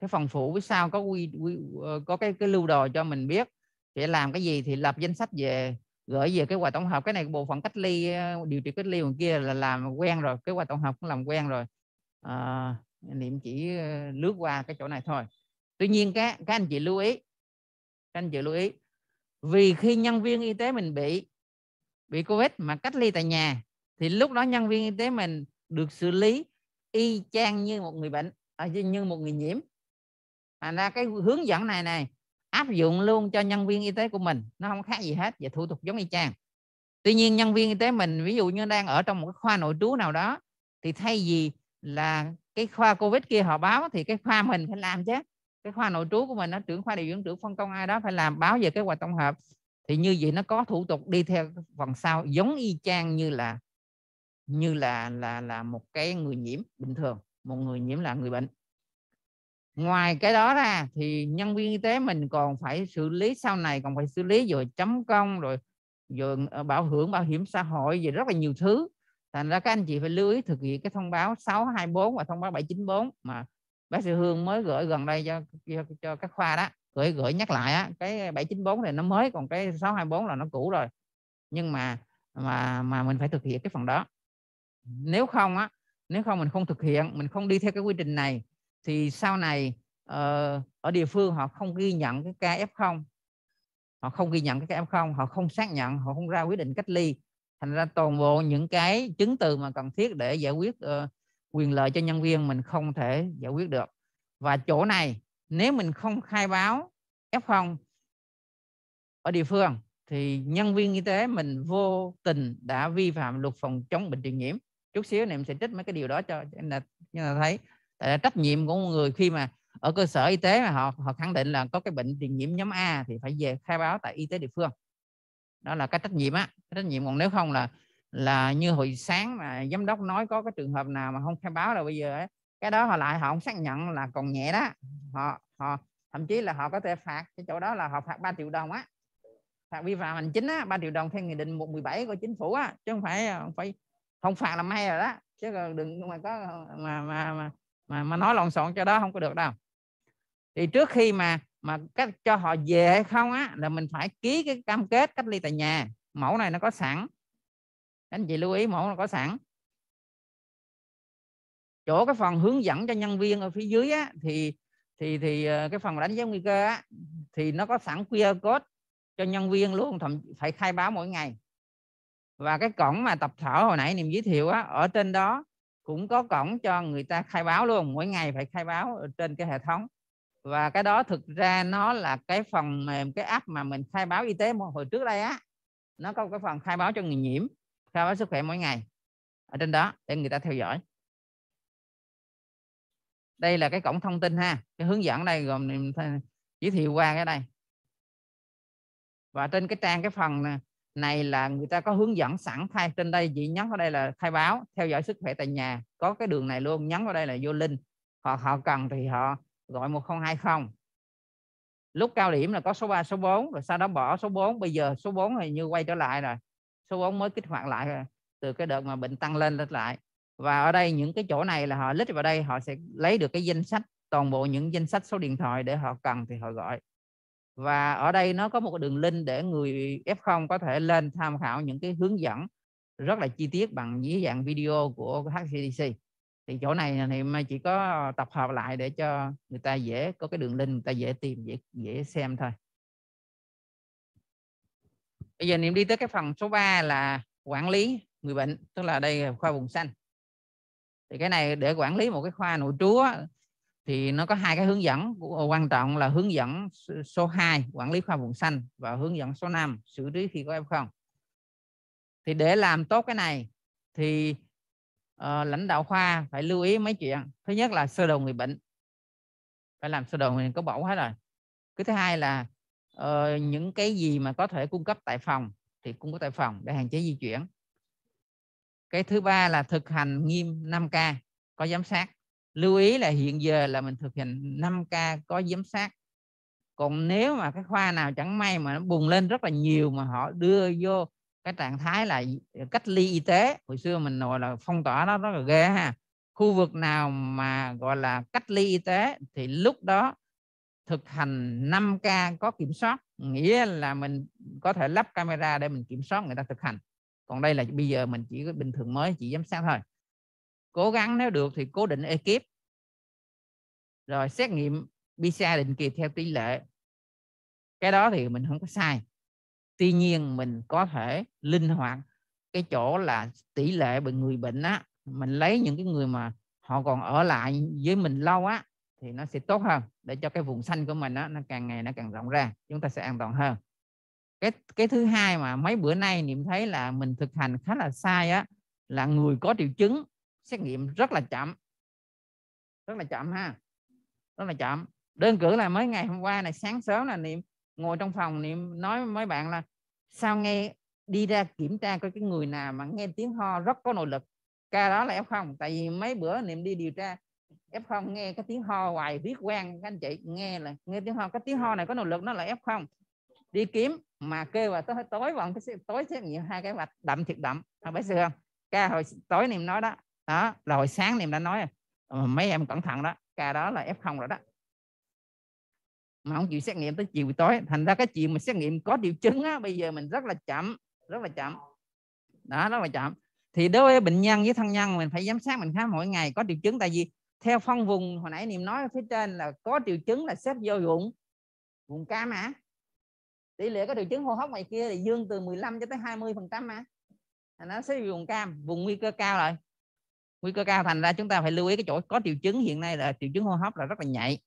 S2: cái phần phụ phía sau có quy, quy ờ, có cái cái lưu đồ cho mình biết để làm cái gì thì lập danh sách về gửi về cái quà tổng hợp cái này bộ phận cách ly ờ, điều trị cách ly còn kia là làm quen rồi cái quà tổng hợp cũng làm quen rồi à, niệm chỉ lướt qua cái chỗ này thôi tuy nhiên các các anh chị lưu ý các anh chị lưu ý vì khi nhân viên y tế mình bị bị covid mà cách ly tại nhà thì lúc đó nhân viên y tế mình được xử lý y chang như một người bệnh à, như một người nhiễm thành ra cái hướng dẫn này này áp dụng luôn cho nhân viên y tế của mình nó không khác gì hết và thủ tục giống y chang tuy nhiên nhân viên y tế mình ví dụ như đang ở trong một khoa nội trú nào đó thì thay vì là cái khoa covid kia họ báo thì cái khoa mình phải làm chứ cái khoa nội trú của mình nó trưởng khoa điều dưỡng trưởng phân công ai đó phải làm báo về kế hoạch tổng hợp thì như vậy nó có thủ tục đi theo phần sau giống y chang như là như là là là một cái người nhiễm bình thường một người nhiễm là người bệnh ngoài cái đó ra thì nhân viên y tế mình còn phải xử lý sau này còn phải xử lý rồi chấm công rồi rồi ờ, bảo hưởng bảo hiểm xã hội về rất là nhiều thứ thành ra các anh chị phải lưu ý thực hiện cái thông báo 624 và thông báo 794 mà bác sĩ Hương mới gửi gần đây cho cho, cho các khoa đó gửi gửi nhắc lại á, cái 794 này nó mới còn cái 624 là nó cũ rồi nhưng mà mà mà mình phải thực hiện cái phần đó nếu không á nếu không mình không thực hiện mình không đi theo cái quy trình này thì sau này ờ, ở địa phương họ không ghi nhận cái ca f0 họ không ghi nhận cái f0 họ không xác nhận họ không ra quyết định cách ly thành ra toàn bộ những cái chứng từ mà cần thiết để giải quyết uh, quyền lợi cho nhân viên mình không thể giải quyết được và chỗ này nếu mình không khai báo F0 ở địa phương thì nhân viên y tế mình vô tình đã vi phạm luật phòng chống bệnh truyền nhiễm chút xíu này em sẽ trích mấy cái điều đó cho em là như là thấy tại là trách nhiệm của người khi mà ở cơ sở y tế mà họ họ khẳng định là có cái bệnh truyền nhiễm nhóm A thì phải về khai báo tại y tế địa phương đó là cái trách nhiệm á trách nhiệm còn nếu không là là như hồi sáng mà giám đốc nói có cái trường hợp nào mà không khai báo là bây giờ ấy, cái đó họ lại họ không xác nhận là còn nhẹ đó họ họ thậm chí là họ có thể phạt cái chỗ đó là họ phạt 3 triệu đồng á phạt vi phạm hành chính á 3 triệu đồng theo nghị định 117 của chính phủ á chứ không phải ờ, không phải không phạt là may rồi đó chứ đừng mà có mà mà mà mà, mà nói lộn xộn cho đó không có được đâu thì trước khi mà mà cách cho họ về hay không á là mình phải ký cái cam kết cách ly tại nhà mẫu này nó có sẵn anh chị lưu ý mẫu nó có sẵn chỗ cái phần hướng dẫn cho nhân viên ở phía dưới á, thì thì thì ờ, cái phần đánh giá nguy cơ á, thì nó có sẵn QR code cho nhân viên luôn thậm phải khai báo mỗi ngày và cái cổng mà tập thở hồi nãy niềm giới thiệu á, ở trên đó cũng có cổng cho người ta khai báo luôn mỗi ngày phải khai báo trên cái hệ thống và cái đó thực ra nó là cái phần mềm cái app mà mình khai báo y tế hồi trước đây á nó có cái phần khai báo cho người nhiễm khai báo sức khỏe mỗi ngày ở trên đó để người ta theo dõi đây là cái cổng thông tin ha cái hướng dẫn đây gồm giới thiệu qua cái đây và trên cái trang cái phần này là người ta có hướng dẫn sẵn thay trên đây chị nhấn vào đây là khai báo theo dõi sức khỏe tại nhà có cái đường này luôn nhấn vào đây là vô link họ họ cần thì họ gọi 1020 lúc cao điểm là có số 3 số 4 rồi sau đó bỏ số 4 bây giờ số 4 thì như quay trở lại rồi số vốn mới kích hoạt lại từ cái đợt mà bệnh tăng lên lên lại và ở đây những cái chỗ này là họ click vào đây họ sẽ lấy được cái danh sách toàn bộ những danh sách số điện thoại để họ cần thì họ gọi và ở đây nó có một đường link để người F0 có thể lên tham khảo những cái hướng dẫn rất là chi tiết bằng dưới dạng video của HCDC thì chỗ này thì mà chỉ có tập hợp lại để cho người ta dễ có cái đường link người ta dễ tìm dễ dễ xem thôi bây giờ niệm đi tới cái phần số 3 là quản lý người bệnh tức là đây là khoa vùng xanh thì cái này để quản lý một cái khoa nội trú thì nó có hai cái hướng dẫn ờ, quan trọng là hướng dẫn số 2 quản lý khoa vùng xanh và hướng dẫn số 5 xử trí khi có em không thì để làm tốt cái này thì uh, lãnh đạo khoa phải lưu ý mấy chuyện thứ nhất là sơ đồ người bệnh phải làm sơ đồ người có bổ hết rồi cái thứ hai là uh, những cái gì mà có thể cung cấp tại phòng thì cung cấp tại phòng để hạn chế di chuyển cái thứ ba là thực hành nghiêm 5K có giám sát lưu ý là hiện giờ là mình thực hành 5K có giám sát còn nếu mà cái khoa nào chẳng may mà nó bùng lên rất là nhiều mà họ đưa vô cái trạng thái là cách ly y tế hồi xưa mình gọi là phong tỏa nó rất là ghê ha khu vực nào mà gọi là cách ly y tế thì lúc đó thực hành 5K có kiểm soát nghĩa là mình có thể lắp camera để mình kiểm soát người ta thực hành còn đây là bây giờ mình chỉ bình thường mới chỉ giám sát thôi cố gắng nếu được thì cố định ekip rồi xét nghiệm PCR định kỳ theo tỷ lệ cái đó thì mình không có sai tuy nhiên mình có thể linh hoạt cái chỗ là tỷ lệ bệnh người bệnh á mình lấy những cái người mà họ còn ở lại với mình lâu á thì nó sẽ tốt hơn để cho cái vùng xanh của mình đó, nó càng ngày nó càng rộng ra chúng ta sẽ an toàn hơn cái cái thứ hai mà mấy bữa nay niệm thấy là mình thực hành khá là sai á là người có triệu chứng xét nghiệm rất là chậm rất là chậm ha rất là chậm đơn cử là mấy ngày hôm qua này sáng sớm là niệm ngồi trong phòng niệm nói với mấy bạn là sao nghe đi ra kiểm tra coi cái người nào mà nghe tiếng ho rất có nội lực ca đó là f không tại vì mấy bữa niệm đi điều tra f 0 nghe cái tiếng ho hoài viết quen các anh chị nghe là nghe tiếng ho cái tiếng ho này có nỗ lực nó là f 0 đi kiếm mà kêu vào tối tối bọn cái tối xét nghiệm hai cái vạch đậm thiệt đậm không phải xưa ca hồi tối niệm nói đó đó là hồi sáng niệm đã nói ờ, mấy em cẩn thận đó ca đó là f 0 rồi đó mà không chịu xét nghiệm tới chiều tối thành ra cái chuyện mà xét nghiệm có triệu chứng á, bây giờ mình rất là chậm rất là chậm đó rất là chậm thì đối với bệnh nhân với thân nhân mình phải giám sát mình khám mỗi ngày có triệu chứng tại vì theo phân vùng hồi nãy niệm nói phía trên là có triệu chứng là xếp vô vùng vùng cam mà tỷ lệ có triệu chứng hô hấp ngoài kia là dương từ 15 cho tới 20 phần trăm mà nó xếp vô vùng cam vùng nguy cơ cao rồi nguy cơ cao thành ra chúng ta phải lưu ý cái chỗ có triệu chứng hiện nay là triệu chứng hô hấp là rất là nhạy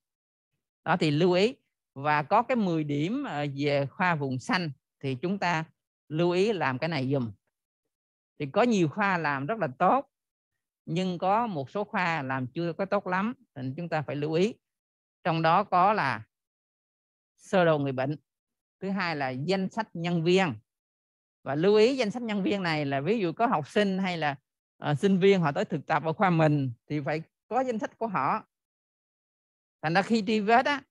S2: đó thì lưu ý và có cái 10 điểm ờ, về khoa vùng xanh thì chúng ta lưu ý làm cái này dùm thì có nhiều khoa làm rất là tốt nhưng có một số khoa làm chưa có tốt lắm nên chúng ta phải lưu ý trong đó có là sơ đồ người bệnh thứ hai là danh sách nhân viên và lưu ý danh sách nhân viên này là ví dụ có học sinh hay là uh, sinh viên họ tới thực tập ở khoa mình thì phải có danh sách của họ thành ra khi đi vết á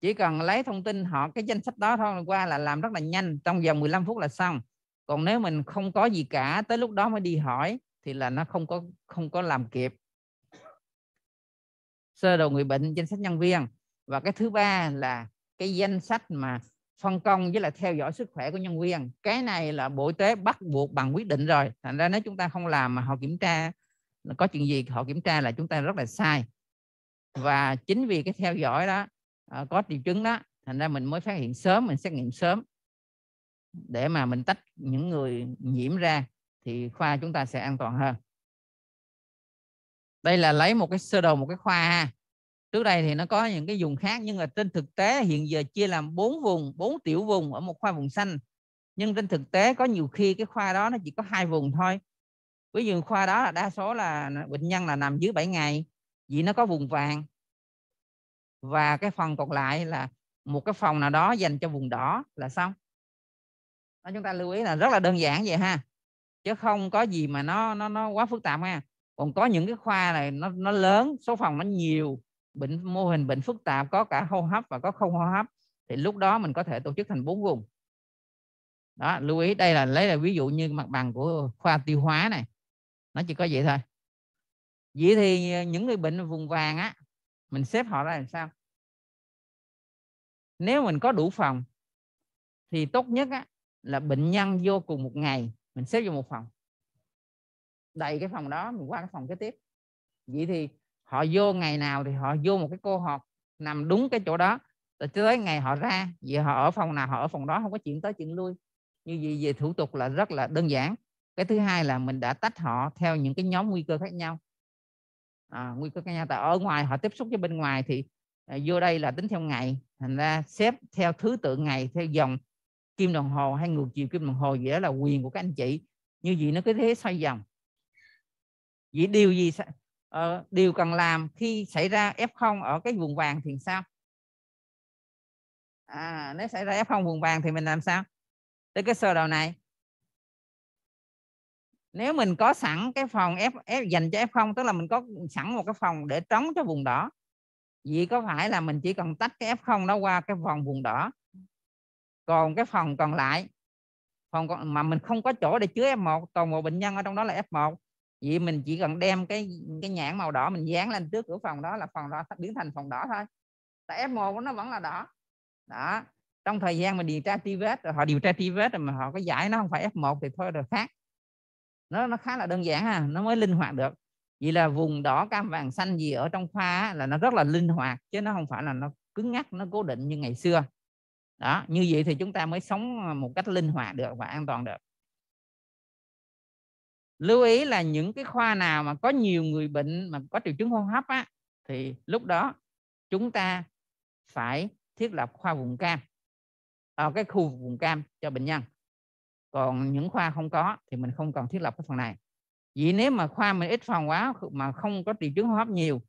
S2: chỉ cần lấy thông tin họ cái danh sách đó thôi qua là làm rất là nhanh trong vòng 15 phút là xong còn nếu mình không có gì cả tới lúc đó mới đi hỏi thì là nó không có không có làm kịp sơ đồ người bệnh danh sách nhân viên và cái thứ ba là cái danh sách mà phân công với là theo dõi sức khỏe của nhân viên cái này là bộ y tế bắt buộc bằng quyết định rồi thành ra nếu chúng ta không làm mà họ kiểm tra có chuyện gì họ kiểm tra là chúng ta rất là sai và chính vì cái theo dõi đó à, có triệu chứng đó thành ra mình mới phát hiện sớm mình xét nghiệm sớm để mà mình tách những người nhiễm ra thì khoa chúng ta sẽ an toàn hơn đây là lấy một cái sơ đồ một cái khoa trước đây thì nó có những cái vùng khác nhưng mà trên thực tế hiện giờ chia làm bốn vùng bốn tiểu vùng ở một khoa vùng xanh nhưng trên thực tế có nhiều khi cái khoa đó nó chỉ có hai vùng thôi ví dụ khoa đó là đa số là bệnh nhân là nằm dưới 7 ngày vì nó có vùng vàng và cái phần còn lại là một cái phòng nào đó dành cho vùng đỏ là xong đó, chúng ta lưu ý là rất là đơn giản vậy ha chứ không có gì mà nó nó nó quá phức tạp ha còn có những cái khoa này nó nó lớn số phòng nó nhiều bệnh mô hình bệnh phức tạp có cả hô hấp và có không hô hấp thì lúc đó mình có thể tổ chức thành bốn vùng đó lưu ý đây là lấy là ví dụ như mặt bằng của khoa tiêu hóa này nó chỉ có vậy thôi vậy thì những người bệnh vùng vàng á mình xếp họ ra làm sao nếu mình có đủ phòng thì tốt nhất á, là bệnh nhân vô cùng một ngày mình xếp vào một phòng đầy cái phòng đó mình qua cái phòng kế tiếp vậy thì họ vô ngày nào thì họ vô một cái cô họp nằm đúng cái chỗ đó rồi tới ngày họ ra vậy họ ở phòng nào họ ở phòng đó không có chuyện tới chuyện lui như vậy về thủ tục là rất là đơn giản cái thứ hai là mình đã tách họ theo những cái nhóm nguy cơ khác nhau à, nguy cơ khác nhau tại ở ngoài họ tiếp xúc với bên ngoài thì à, vô đây là tính theo ngày thành ra xếp theo thứ tự ngày theo dòng kim đồng hồ hay ngược chiều kim đồng hồ gì đó là quyền của các anh chị như vậy nó cứ thế xoay vòng vậy điều gì ờ, điều cần làm khi xảy ra f0 ở cái vùng vàng thì sao à nếu xảy ra f0 vùng vàng thì mình làm sao tới cái sơ đồ này nếu mình có sẵn cái phòng F, F dành cho F0 tức là mình có sẵn một cái phòng để trống cho vùng đỏ vậy có phải là mình chỉ cần tách cái F0 nó qua cái vòng vùng đỏ còn cái phòng còn lại phòng còn, mà mình không có chỗ để chứa F1 toàn bộ bệnh nhân ở trong đó là F1 vậy mình chỉ cần đem cái cái nhãn màu đỏ mình dán lên trước cửa phòng đó là phòng đó biến thành phòng đỏ thôi tại F1 của nó vẫn là đỏ đó trong thời gian mà điều tra truy vết rồi họ điều tra truy vết rồi mà họ có giải nó không phải F1 thì thôi rồi khác nó nó khá là đơn giản ha nó mới linh hoạt được vậy là vùng đỏ cam vàng xanh gì ở trong khoa là nó rất là linh hoạt chứ nó không phải là nó cứng ngắc nó cố định như ngày xưa đó như vậy thì chúng ta mới sống ờ, một cách linh hoạt được và an toàn được lưu ý là những cái khoa nào mà có nhiều người bệnh mà có triệu chứng hô hấp á, thì lúc đó chúng ta phải thiết lập khoa vùng cam ở ờ, cái khu vùng cam cho bệnh nhân còn những khoa không có thì mình không cần thiết lập cái phần này vì nếu mà khoa mình ít phòng quá mà không có triệu chứng hô hấp nhiều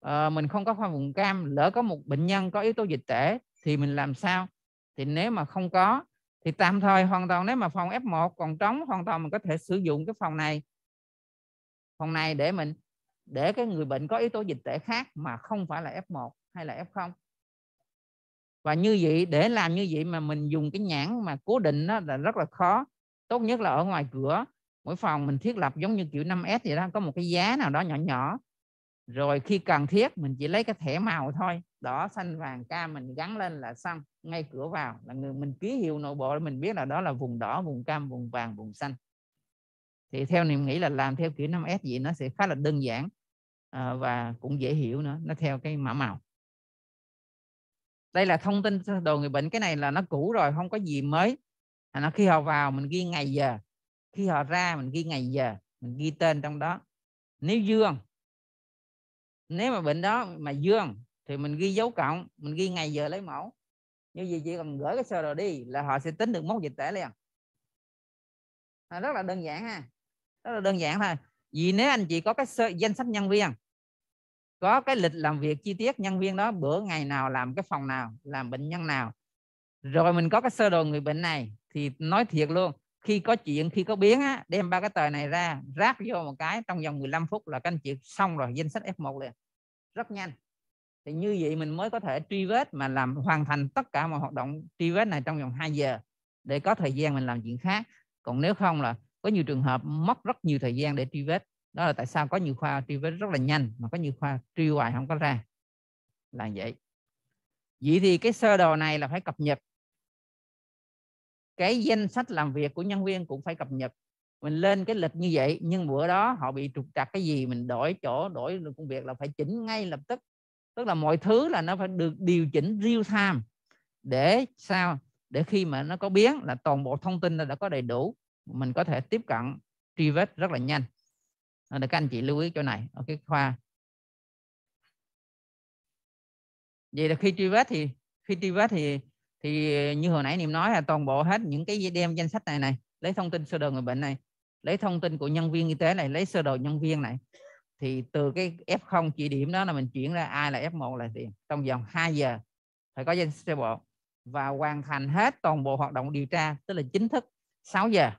S2: ờ, mình không có khoa vùng cam lỡ có một bệnh nhân có yếu tố dịch tễ thì mình làm sao thì nếu mà không có thì tạm thời hoàn toàn nếu mà phòng F1 còn trống hoàn toàn mình có thể sử dụng cái phòng này phòng này để mình để cái người bệnh có yếu tố dịch tễ khác mà không phải là F1 hay là F0 và như vậy để làm như vậy mà mình dùng cái nhãn mà cố định đó là rất là khó tốt nhất là ở ngoài cửa mỗi phòng mình thiết lập giống như kiểu 5S vậy đó có một cái giá nào đó nhỏ nhỏ rồi khi cần thiết mình chỉ lấy cái thẻ màu thôi đỏ xanh vàng cam mình gắn lên là xong ngay cửa vào là người mình ký hiệu nội bộ để mình biết là đó là vùng đỏ vùng cam vùng vàng vùng xanh thì theo niềm nghĩ là làm theo kiểu 5S gì nó sẽ khá là đơn giản ờ, và cũng dễ hiểu nữa nó theo cái mã màu đây là thông tin đồ người bệnh cái này là nó cũ rồi không có gì mới à, nó khi họ vào mình ghi ngày giờ khi họ ra mình ghi ngày giờ mình ghi tên trong đó nếu dương nếu mà bệnh đó mà dương thì mình ghi dấu cộng mình ghi ngày giờ lấy mẫu như vậy chỉ cần gửi cái sơ đồ đi là họ sẽ tính được mốc dịch tễ liền à, rất là đơn giản ha rất là đơn giản thôi vì nếu anh chị có cái sơ, danh sách nhân viên có cái lịch làm việc chi tiết nhân viên đó bữa ngày nào làm cái phòng nào làm bệnh nhân nào rồi mình có cái sơ đồ người bệnh này thì nói thiệt luôn khi có chuyện khi có biến á, đem ba cái tờ này ra rác vô một cái trong vòng 15 phút là các anh chị xong rồi danh sách F1 liền rất nhanh thì như vậy mình mới có thể truy vết mà làm hoàn thành tất cả mọi hoạt động truy vết này trong vòng 2 giờ để có thời gian mình làm chuyện khác còn nếu không là có nhiều trường hợp mất rất nhiều thời gian để truy vết đó là tại sao có nhiều khoa truy vết rất là nhanh mà có nhiều khoa truy hoài không có ra là vậy vậy thì cái sơ đồ này là phải cập nhật cái danh sách làm việc của nhân viên cũng phải cập nhật mình lên cái lịch như vậy nhưng bữa đó họ bị trục trặc cái gì mình đổi chỗ đổi công việc là phải chỉnh ngay lập tức tức là mọi thứ là nó phải được điều chỉnh real time để sao để khi mà nó có biến là toàn bộ thông tin đã có đầy đủ mình có thể tiếp cận truy vết rất là nhanh ờ, để các anh chị lưu ý chỗ này ở cái khoa vậy là khi truy vết thì khi truy vết thì thì như hồi nãy niệm nói là toàn bộ hết những cái đem danh sách này này lấy thông tin sơ đồ người bệnh này lấy thông tin của nhân viên y tế này lấy sơ đồ nhân viên này thì từ cái F0 chỉ điểm đó là mình chuyển ra ai là F1 là tiền trong vòng 2 giờ phải có danh sách bộ và hoàn thành hết toàn bộ hoạt động điều tra tức là chính thức 6 giờ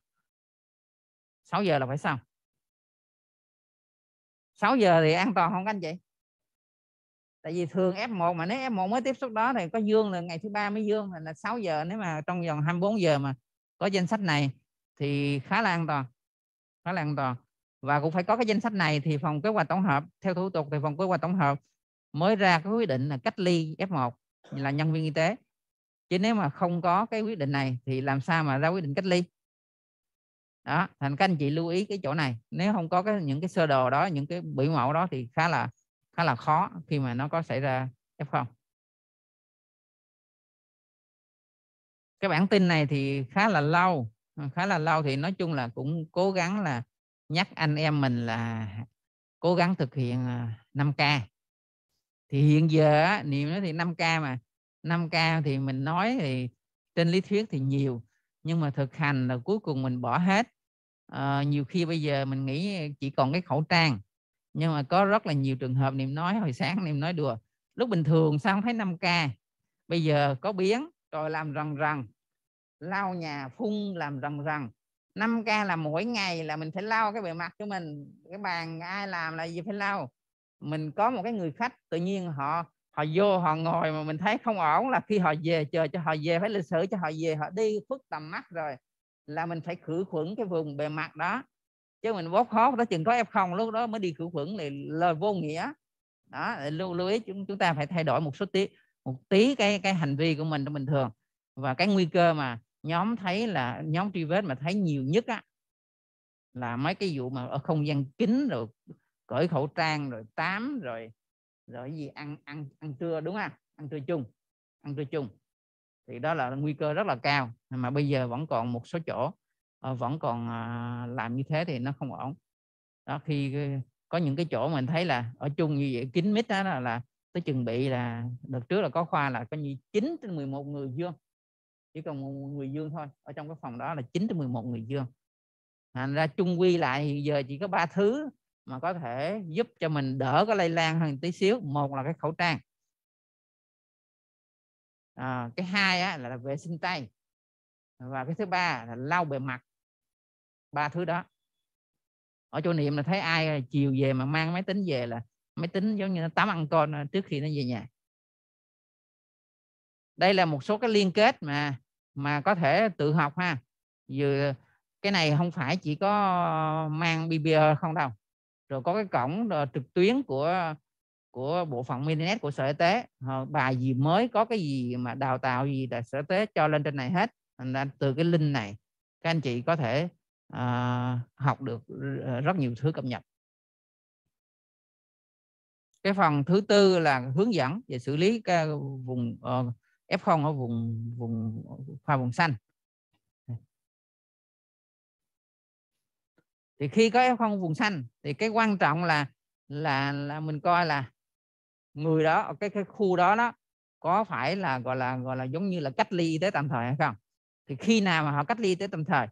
S2: 6 giờ là phải xong 6 giờ thì an toàn không anh chị tại vì thường F1 mà nếu F1 mới tiếp xúc đó thì có dương là ngày thứ ba mới dương là 6 giờ nếu mà trong vòng 24 giờ mà có danh sách này thì khá là an toàn khá là an toàn và cũng phải có cái danh sách này thì phòng kế hoạch tổng hợp theo thủ tục thì phòng kế hoạch tổng hợp mới ra cái quyết định là cách ly F1 là nhân viên y tế chứ nếu mà không có cái quyết định này thì làm sao mà ra quyết định cách ly đó thành các anh chị lưu ý cái chỗ này nếu không có cái những cái sơ đồ đó những cái biểu mẫu đó thì khá là khá là khó khi mà nó có xảy ra F0 cái bản tin này thì khá là lâu khá là lâu thì nói chung là cũng cố gắng là nhắc anh em mình là cố gắng thực hiện 5K ờ, thì hiện giờ niệm nó thì 5K mà 5K thì mình nói thì trên lý thuyết thì nhiều nhưng mà thực hành là cuối cùng mình bỏ hết à, nhiều khi bây giờ mình nghĩ chỉ còn cái khẩu trang nhưng mà có rất là nhiều trường hợp niệm nói hồi sáng niệm nói đùa lúc bình thường sao không thấy 5K bây giờ có biến rồi làm rần rần lau nhà phun làm rần rần 5 k là mỗi ngày là mình phải lau cái bề mặt của mình cái bàn ai làm là gì phải lau mình có một cái người khách tự nhiên họ họ vô họ ngồi mà mình thấy không ổn là khi họ về chờ cho họ về phải lịch sử cho họ về họ đi khuất tầm mắt rồi là mình phải khử khuẩn cái vùng bề mặt đó chứ mình bóp hốt đó chừng có f không lúc đó mới đi khử khuẩn thì lời vô nghĩa đó lưu lưu ý chúng chúng ta phải thay đổi một số tí một tí cái cái hành vi của mình trong bình thường và cái nguy cơ mà nhóm thấy là nhóm truy vết mà thấy nhiều nhất á là mấy cái vụ mà ở ờ, không gian kín rồi cởi khẩu trang rồi tám rồi rồi gì ăn ăn ăn trưa đúng không ăn trưa chung ăn trưa chung thì đó là nguy cơ rất là cao mà bây giờ vẫn còn một số chỗ ờ, vẫn còn ờ, làm như thế thì nó không ổn đó khi có những cái chỗ mình thấy là ở chung như vậy kín mít đó là, là tôi chuẩn bị là đợt trước là có khoa là có như 9 trên 11 người dương chỉ còn người dương thôi ở trong cái phòng đó là 9 tới 11 người dương thành ra chung quy lại hiện giờ chỉ có ba thứ mà có thể giúp cho mình đỡ cái lây lan hơn tí xíu một là cái khẩu trang à, cái hai á, là vệ sinh tay và cái thứ ba là lau bề mặt ba thứ đó ở chỗ niệm là thấy ai chiều về mà mang máy tính về là máy tính giống như nó tắm ăn con trước khi nó về nhà đây là một số cái liên kết mà mà có thể tự học ha vừa cái này không phải chỉ có mang BBR không đâu rồi có cái cổng ờ, trực tuyến của của bộ phận Mininet của Sở Y tế ờ, bài gì mới có cái gì mà đào tạo gì là Sở Y tế cho lên trên này hết từ cái link này các anh chị có thể uh, học được rất nhiều thứ cập nhật cái phần thứ tư là hướng dẫn về xử lý cái vùng uh, F0 ở vùng vùng pha vùng xanh thì khi có F0 vùng xanh thì cái quan trọng là là là mình coi là người đó cái cái khu đó đó có phải là gọi là gọi là giống như là cách ly y tế tạm thời hay không thì khi nào mà họ cách ly y tế tạm thời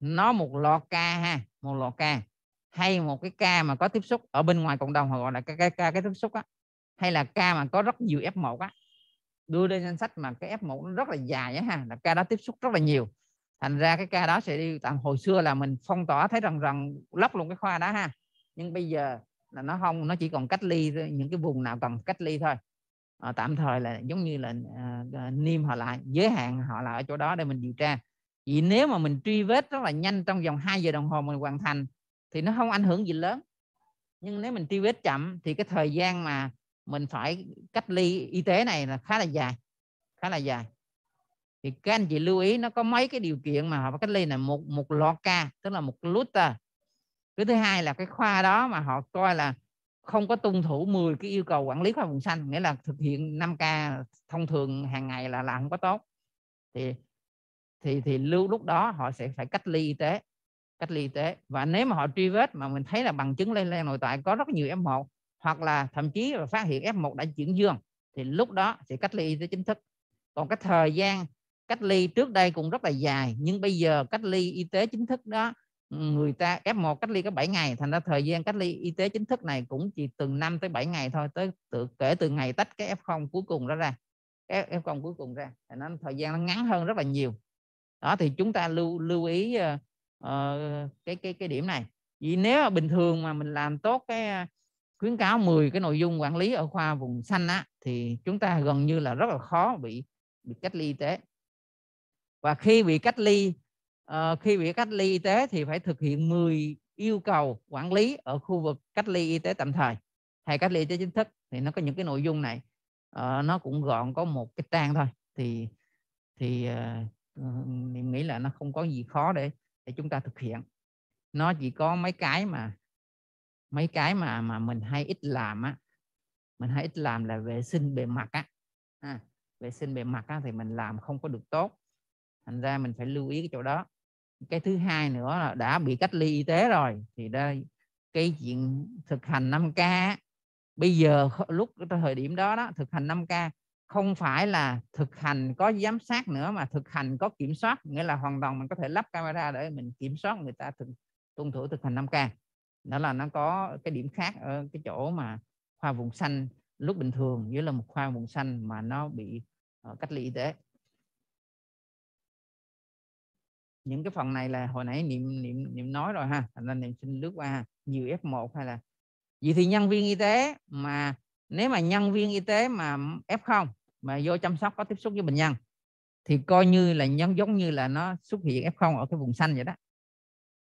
S2: nó một loạt ca ha một loạt ca hay một cái ca mà có tiếp xúc ở bên ngoài cộng đồng họ gọi là cái ca, ca cái tiếp xúc á hay là ca mà có rất nhiều F1 á đưa lên danh sách mà cái F1 nó rất là dài á ha là ca đó tiếp xúc rất là nhiều thành ra cái ca đó sẽ đi tạm hồi xưa là mình phong tỏa thấy rằng rằng lấp luôn cái khoa đó ha nhưng bây giờ là nó không nó chỉ còn cách ly những cái vùng nào cần cách ly thôi à, tạm thời là giống như là uh, niêm họ lại giới hạn họ lại ở chỗ đó để mình điều tra vì nếu mà mình truy vết rất là nhanh trong vòng 2 giờ đồng hồ mình hoàn thành thì nó không ảnh hưởng gì lớn nhưng nếu mình truy vết chậm thì cái thời gian mà mình phải cách ly y tế này là khá là dài khá là dài thì các anh chị lưu ý nó có mấy cái điều kiện mà họ phải cách ly là một một lọ ca tức là một cluster à. cái thứ hai là cái khoa đó mà họ coi là không có tuân thủ 10 cái yêu cầu quản lý khoa vùng xanh nghĩa là thực hiện 5 ca thông thường hàng ngày là là không có tốt thì thì thì lưu lúc đó họ sẽ phải cách ly y tế cách ly y tế và nếu mà họ truy vết mà mình thấy là bằng chứng lây lan nội tại có rất nhiều F1 hoặc là thậm chí là phát hiện F1 đã chuyển dương thì lúc đó sẽ cách ly y tế chính thức còn cái thời gian cách ly trước đây cũng rất là dài nhưng bây giờ cách ly y tế chính thức đó người ta F1 cách ly có 7 ngày thành ra thời gian cách ly y tế chính thức này cũng chỉ từ 5 tới 7 ngày thôi tới từ, kể từ ngày tách cái F0 cuối cùng đó ra f F0 cuối cùng ra thành nó thời gian nó ngắn hơn rất là nhiều đó thì chúng ta lưu lưu ý uh, cái cái cái điểm này vì nếu mà bình thường mà mình làm tốt cái khuyến cáo 10 cái nội dung quản lý ở khoa vùng xanh á, thì chúng ta gần như là rất là khó bị bị cách ly y tế và khi bị cách ly uh, khi bị cách ly y tế thì phải thực hiện 10 yêu cầu quản lý ở khu vực cách ly y tế tạm thời hay cách ly y tế chính thức thì nó có những cái nội dung này uh, nó cũng gọn có một cái trang thôi thì thì uh, mình nghĩ là nó không có gì khó để để chúng ta thực hiện nó chỉ có mấy cái mà mấy cái mà mà mình hay ít làm á mình hay ít làm là vệ sinh bề mặt á à, vệ sinh bề mặt á, thì mình làm không có được tốt thành ra mình phải lưu ý cái chỗ đó cái thứ hai nữa là đã bị cách ly y tế rồi thì đây cái chuyện thực hành 5K bây giờ lúc thời điểm đó đó thực hành 5K không phải là thực hành có giám sát nữa mà thực hành có kiểm soát nghĩa là hoàn toàn mình có thể lắp camera để mình kiểm soát người ta thực, tuân thủ thực hành 5K đó là nó có cái điểm khác ở cái chỗ mà khoa vùng xanh lúc bình thường với là một khoa vùng xanh mà nó bị uh, cách ly y tế những cái phần này là hồi nãy niệm niệm niệm nói rồi ha thành ra niệm xin lướt qua nhiều f1 hay là gì thì nhân viên y tế mà nếu mà nhân viên y tế mà f0 mà vô chăm sóc có tiếp xúc với bệnh nhân thì coi như là nhân giống như là nó xuất hiện f0 ở cái vùng xanh vậy đó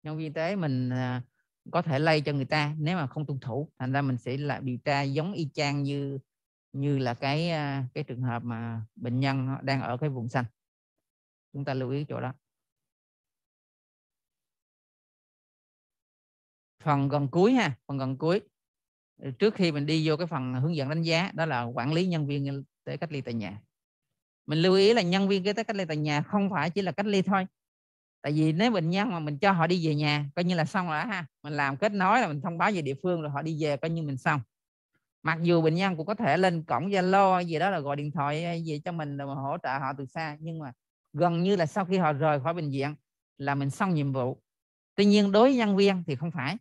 S2: nhân viên y tế mình à, có thể lây cho người ta nếu mà không tuân thủ thành ra mình sẽ là điều tra giống y chang như như là cái à, cái trường hợp mà bệnh nhân đang ở cái vùng xanh chúng ta lưu ý chỗ đó phần gần cuối ha phần gần cuối trước khi mình đi vô cái phần hướng dẫn đánh giá đó là quản lý nhân viên tới cách ly tại nhà mình lưu ý là nhân viên tới cách ly tại nhà không phải chỉ là cách ly thôi tại vì nếu bệnh nhân mà mình cho họ đi về nhà coi như là xong rồi ha mình làm kết nối là mình thông báo về địa phương rồi họ đi về coi như mình xong mặc dù bệnh nhân cũng có thể lên cổng zalo gì đó là gọi điện thoại ờ, về cho mình rồi mà hỗ trợ họ từ xa nhưng mà gần như là sau khi họ rời khỏi bệnh viện là mình xong nhiệm vụ tuy nhiên đối với nhân viên thì không phải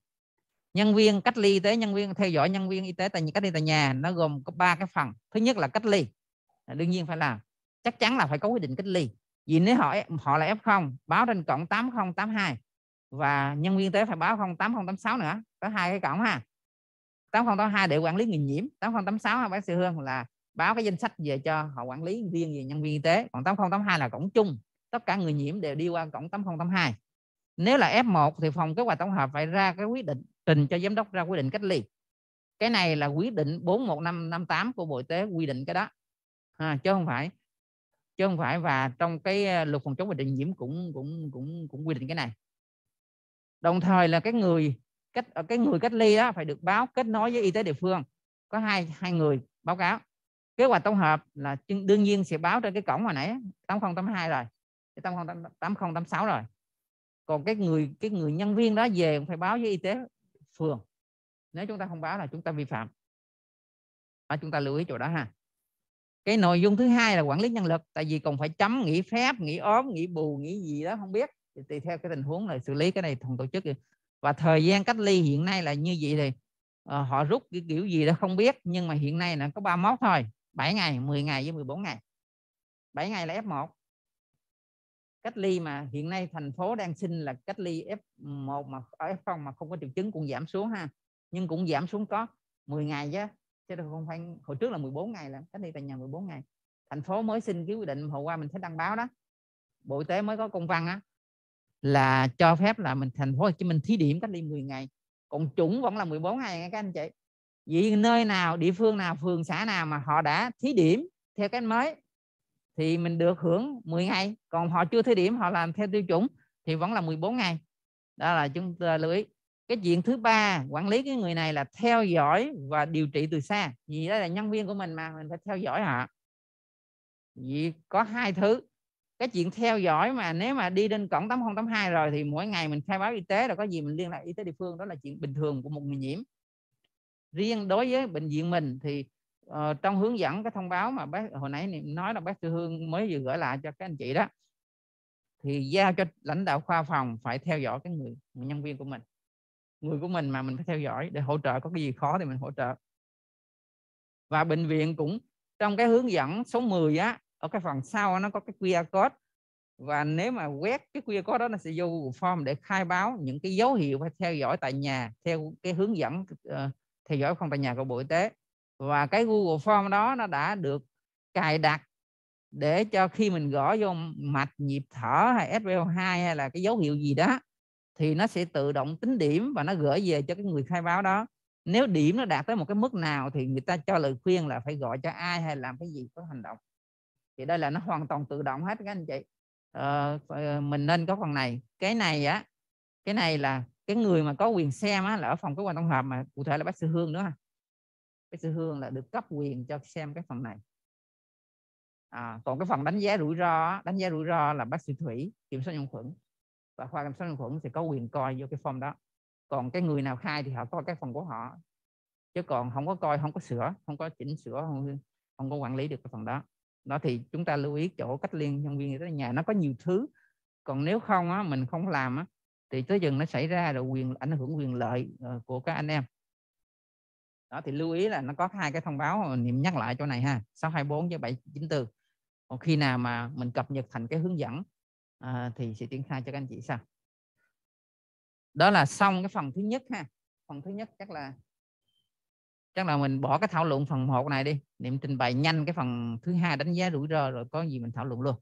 S2: nhân viên cách ly y tế nhân viên theo dõi nhân viên y tế tại cách ly tại nhà nó gồm có ba cái phần thứ nhất là cách ly đương nhiên phải làm chắc chắn là phải có quy định cách ly vì nếu họ họ là F0 báo trên cộng 8082 và nhân viên tế phải báo 08086 nữa có hai cái cộng ha 8082 để quản lý người nhiễm 8086 bác sĩ Hương là báo cái danh sách về cho họ quản lý riêng về nhân viên y tế còn 8082 là cổng chung tất cả người nhiễm đều đi qua cổng 8082 nếu là F1 thì phòng kế hoạch tổng hợp phải ra cái quyết định trình cho giám đốc ra quyết định cách ly cái này là quyết định 41558 của Bộ Y tế quy định cái đó à, chứ không phải chứ không phải và trong cái ờ, luật phòng chống bệnh truyền nhiễm cũng cũng cũng cũng quy định cái này đồng thời là cái người cách ờ, cái người cách ly đó phải được báo kết nối với y tế địa phương có hai hai người báo cáo kế hoạch tổng hợp là đương nhiên sẽ báo trên cái cổng hồi nãy 8082 rồi 8086 rồi còn cái người cái người nhân viên đó về cũng phải báo với y tế phường nếu chúng ta không báo là chúng ta vi phạm đó, chúng ta lưu ý chỗ đó ha cái nội dung thứ hai là quản lý nhân lực tại vì còn phải chấm nghỉ phép nghỉ ốm nghỉ bù nghỉ gì đó không biết thì tùy theo cái tình huống là xử lý cái này thằng tổ chức và thời gian cách ly hiện nay là như vậy thì uh, họ rút cái kiểu gì đó không biết nhưng mà hiện nay là có 31 thôi 7 ngày 10 ngày với 14 ngày 7 ngày là F1 cách ly mà hiện nay thành phố đang xin là cách ly F1 mà ở F0 mà không có triệu chứng cũng giảm xuống ha nhưng cũng giảm xuống có 10 ngày chứ chứ đâu không phải hồi trước là 14 ngày là cách ly tại nhà 14 ngày thành phố mới xin cái quy định hồi qua mình thấy đăng báo đó bộ y tế mới có công văn á là cho phép là mình thành phố Hồ Chí Minh thí điểm cách ly 10 ngày còn chủng vẫn là 14 ngày nha các anh chị vì nơi nào địa phương nào phường xã nào mà họ đã thí điểm theo cái mới thì mình được hưởng 10 ngày còn họ chưa thí điểm họ làm theo tiêu chuẩn thì vẫn là 14 ngày đó là chúng ta lưu ý cái chuyện thứ ba quản lý cái người này là theo dõi và điều trị từ xa vì đây là nhân viên của mình mà mình phải theo dõi họ vì có hai thứ cái chuyện theo dõi mà nếu mà đi lên cổng 8082 rồi thì mỗi ngày mình khai báo y tế rồi có gì mình liên lạc y tế địa phương đó là chuyện bình thường của một người nhiễm riêng đối với bệnh viện mình thì uh, trong hướng dẫn cái thông báo mà bác hồi nãy nói là bác sư hương mới vừa gửi lại cho các anh chị đó thì giao cho lãnh đạo khoa phòng phải theo dõi cái người nhân viên của mình người của mình mà mình phải theo dõi để hỗ trợ có cái gì khó thì mình hỗ trợ và bệnh viện cũng trong cái hướng dẫn số 10 á ở cái phần sau nó có cái QR code và nếu mà quét cái QR code đó nó sẽ vô Google Form để khai báo những cái dấu hiệu phải theo dõi tại nhà theo cái hướng dẫn uh, theo dõi không tại nhà của Bộ Y tế và cái Google Form đó nó đã được cài đặt để cho khi mình gõ vô mạch nhịp thở hay SPO2 hay là cái dấu hiệu gì đó thì nó sẽ tự động tính điểm và nó gửi về cho cái người khai báo đó nếu điểm nó đạt tới một cái mức nào thì người ta cho lời khuyên là phải gọi cho ai hay làm cái gì có hành động thì đây là nó hoàn toàn tự động hết các anh chị ờ, ờ mình nên có phần này cái này á cái này là cái người mà có quyền xem á, là ở phòng kế hoạch tổng hợp mà cụ thể là bác sư hương nữa bác sư hương là được cấp quyền cho xem cái phần này à, còn cái phần đánh giá rủi ro đánh giá rủi ro là bác sĩ thủy kiểm soát nhân khuẩn và khoa kiểm soát nhiễm khuẩn sẽ có quyền coi vô cái form đó còn cái người nào khai thì họ coi cái phần của họ chứ còn không có coi không có sửa không có chỉnh sửa không, không có quản lý được cái phần đó đó thì chúng ta lưu ý chỗ cách liên nhân viên tới nhà nó có nhiều thứ còn nếu không á, mình không làm á, thì tới chừng nó xảy ra rồi quyền ảnh hưởng quyền lợi ờ, của các anh em đó thì lưu ý là nó có hai cái thông báo niệm nhắc lại chỗ này ha 624 với 794 còn khi nào mà mình cập nhật thành cái hướng dẫn à, thì sẽ triển khai cho các anh chị sau đó là xong cái phần thứ nhất ha phần thứ nhất chắc là chắc là mình bỏ cái thảo luận phần 1 này đi niệm trình bày nhanh cái phần thứ hai đánh giá rủi ro rồi có gì mình thảo luận luôn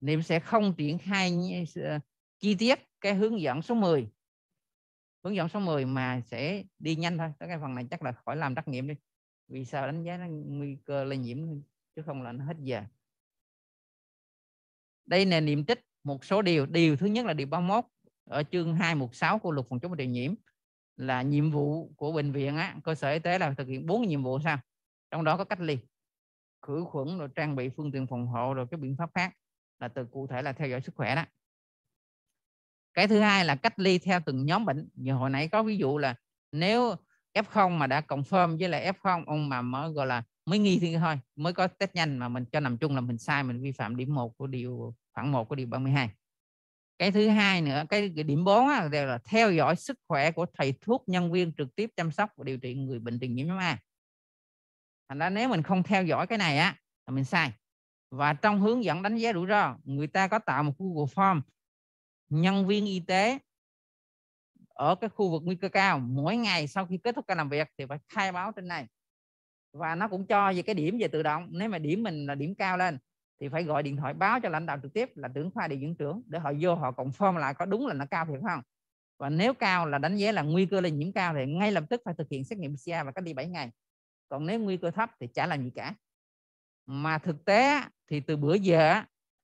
S2: niệm sẽ không triển khai ờ, chi tiết cái hướng dẫn số 10 hướng dẫn số 10 mà sẽ đi nhanh thôi cái phần này chắc là khỏi làm trắc nghiệm đi vì sao đánh giá nó nguy cơ lây nhiễm chứ không là nó hết giờ đây là niệm tích một số điều điều thứ nhất là điều 31 ở chương 216 của luật phòng chống truyền nhiễm là nhiệm vụ của bệnh viện á, cơ sở y tế là thực hiện bốn nhiệm vụ sao trong đó có cách ly khử khuẩn rồi trang bị phương tiện phòng hộ rồi các biện pháp khác là từ cụ thể là theo dõi sức khỏe đó cái thứ hai là cách ly theo từng nhóm bệnh như hồi nãy có ví dụ là nếu F0 mà đã confirm với lại F0 ông mà mới gọi là mới nghi thì thôi mới có test nhanh mà mình cho nằm chung là mình sai mình vi phạm điểm 1 của điều khoảng 1 của điều 32 cái thứ hai nữa cái, điểm 4 đều là theo dõi sức khỏe của thầy thuốc nhân viên trực tiếp chăm sóc và điều trị người bệnh truyền nhiễm nhóm A thành ra nếu mình không theo dõi cái này á là mình sai và trong hướng dẫn đánh giá rủi ro người ta có tạo một Google Form nhân viên y tế ở cái khu vực nguy cơ cao mỗi ngày sau khi kết thúc ca làm việc thì phải khai báo trên này và nó cũng cho về cái điểm về tự động nếu mà điểm mình là điểm cao lên thì phải gọi điện thoại báo cho lãnh đạo trực tiếp là trưởng khoa điều dưỡng trưởng để họ vô họ cộng confirm lại có đúng là nó cao thiệt không và nếu cao là đánh giá là nguy cơ lây nhiễm cao thì ngay lập tức phải thực hiện xét nghiệm PCR và cách ly 7 ngày còn nếu nguy cơ thấp thì chả làm gì cả mà thực tế thì từ bữa giờ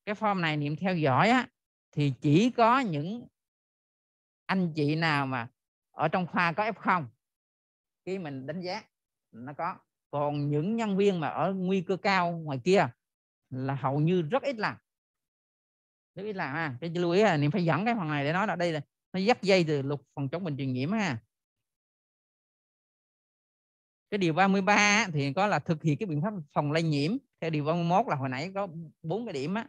S2: cái form này niệm theo dõi á, thì chỉ có những anh chị nào mà ở trong khoa có f0 khi mình đánh giá nó có còn những nhân viên mà ở nguy cơ cao ngoài kia là hầu như rất ít làm rất ít làm ha cái lưu ý là mình phải dẫn cái phần này để nói là đây là nó dắt dây từ luật phòng chống bệnh truyền nhiễm ha cái điều 33 thì có là thực hiện cái biện pháp phòng lây nhiễm theo điều 31 là hồi nãy có bốn cái điểm á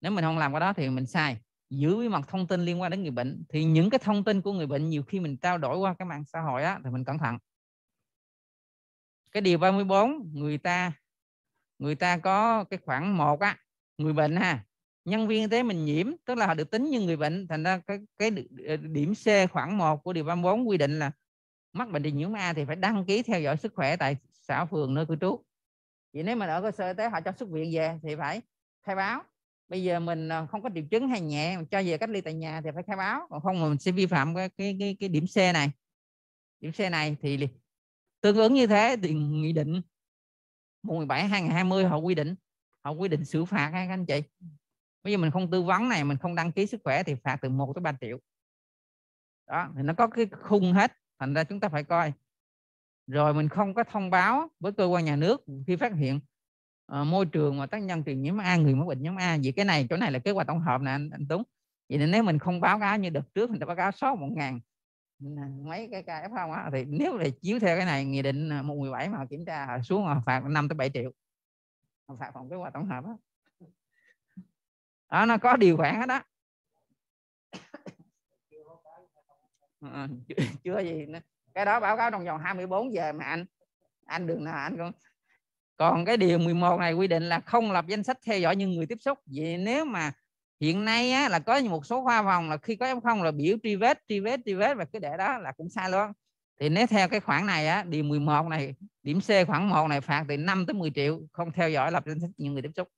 S2: nếu mình không làm cái đó thì mình sai giữ bí mật thông tin liên quan đến người bệnh thì những cái thông tin của người bệnh nhiều khi mình trao đổi qua cái mạng xã hội á thì mình cẩn thận cái điều 34 người ta người ta có cái khoảng một á người bệnh ha nhân viên y tế mình nhiễm tức là họ được tính như người bệnh thành ra cái cái điểm C khoảng 1 của điều 34 quy định là mắc bệnh truyền nhiễm A thì phải đăng ký theo dõi sức khỏe tại xã phường nơi cư trú vậy nếu mà ở cơ sở y tế họ cho xuất viện về thì phải khai báo bây giờ mình à, không có triệu chứng hay nhẹ cho về cách ly tại nhà thì phải khai báo còn không mà mình sẽ vi phạm cái cái cái, cái điểm C này điểm C này thì tương ứng như thế thì nghị định 17 2020 họ quy định họ quy định xử phạt các anh chị bây giờ mình không tư vấn này mình không đăng ký sức khỏe thì phạt từ 1 tới 3 triệu đó thì nó có cái khung hết thành ra chúng ta phải coi rồi mình không có thông báo với cơ quan nhà nước khi phát hiện uh, môi trường mà tác nhân truyền nhiễm A người mắc bệnh nhóm A vậy cái này chỗ này là kế hoạch tổng hợp nè anh, anh Tuấn vậy nên nếu mình không báo cáo như đợt trước mình đã báo cáo sáu một ngàn mấy cái ca f không thì nếu là chiếu theo cái này nghị định 117 à, mà kiểm tra xuống mà phạt 5 tới 7 triệu phạt phòng cái hoạch tổng hợp đó. đó nó có điều khoản hết đó à, (coughs) ờ, chưa, chưa gì nữa. cái đó báo cáo trong vòng 24 giờ mà anh anh đừng nào anh con còn cái điều 11 này quy định là không lập danh sách theo dõi những người tiếp xúc vì nếu mà hiện nay á, là có một số khoa phòng là khi có f không là biểu truy vết truy vết truy vết và cứ để đó là cũng sai luôn thì nếu theo cái khoản này á, điều 11 này điểm C khoảng 1 này phạt từ 5 tới 10 triệu không theo dõi lập danh sách những người tiếp xúc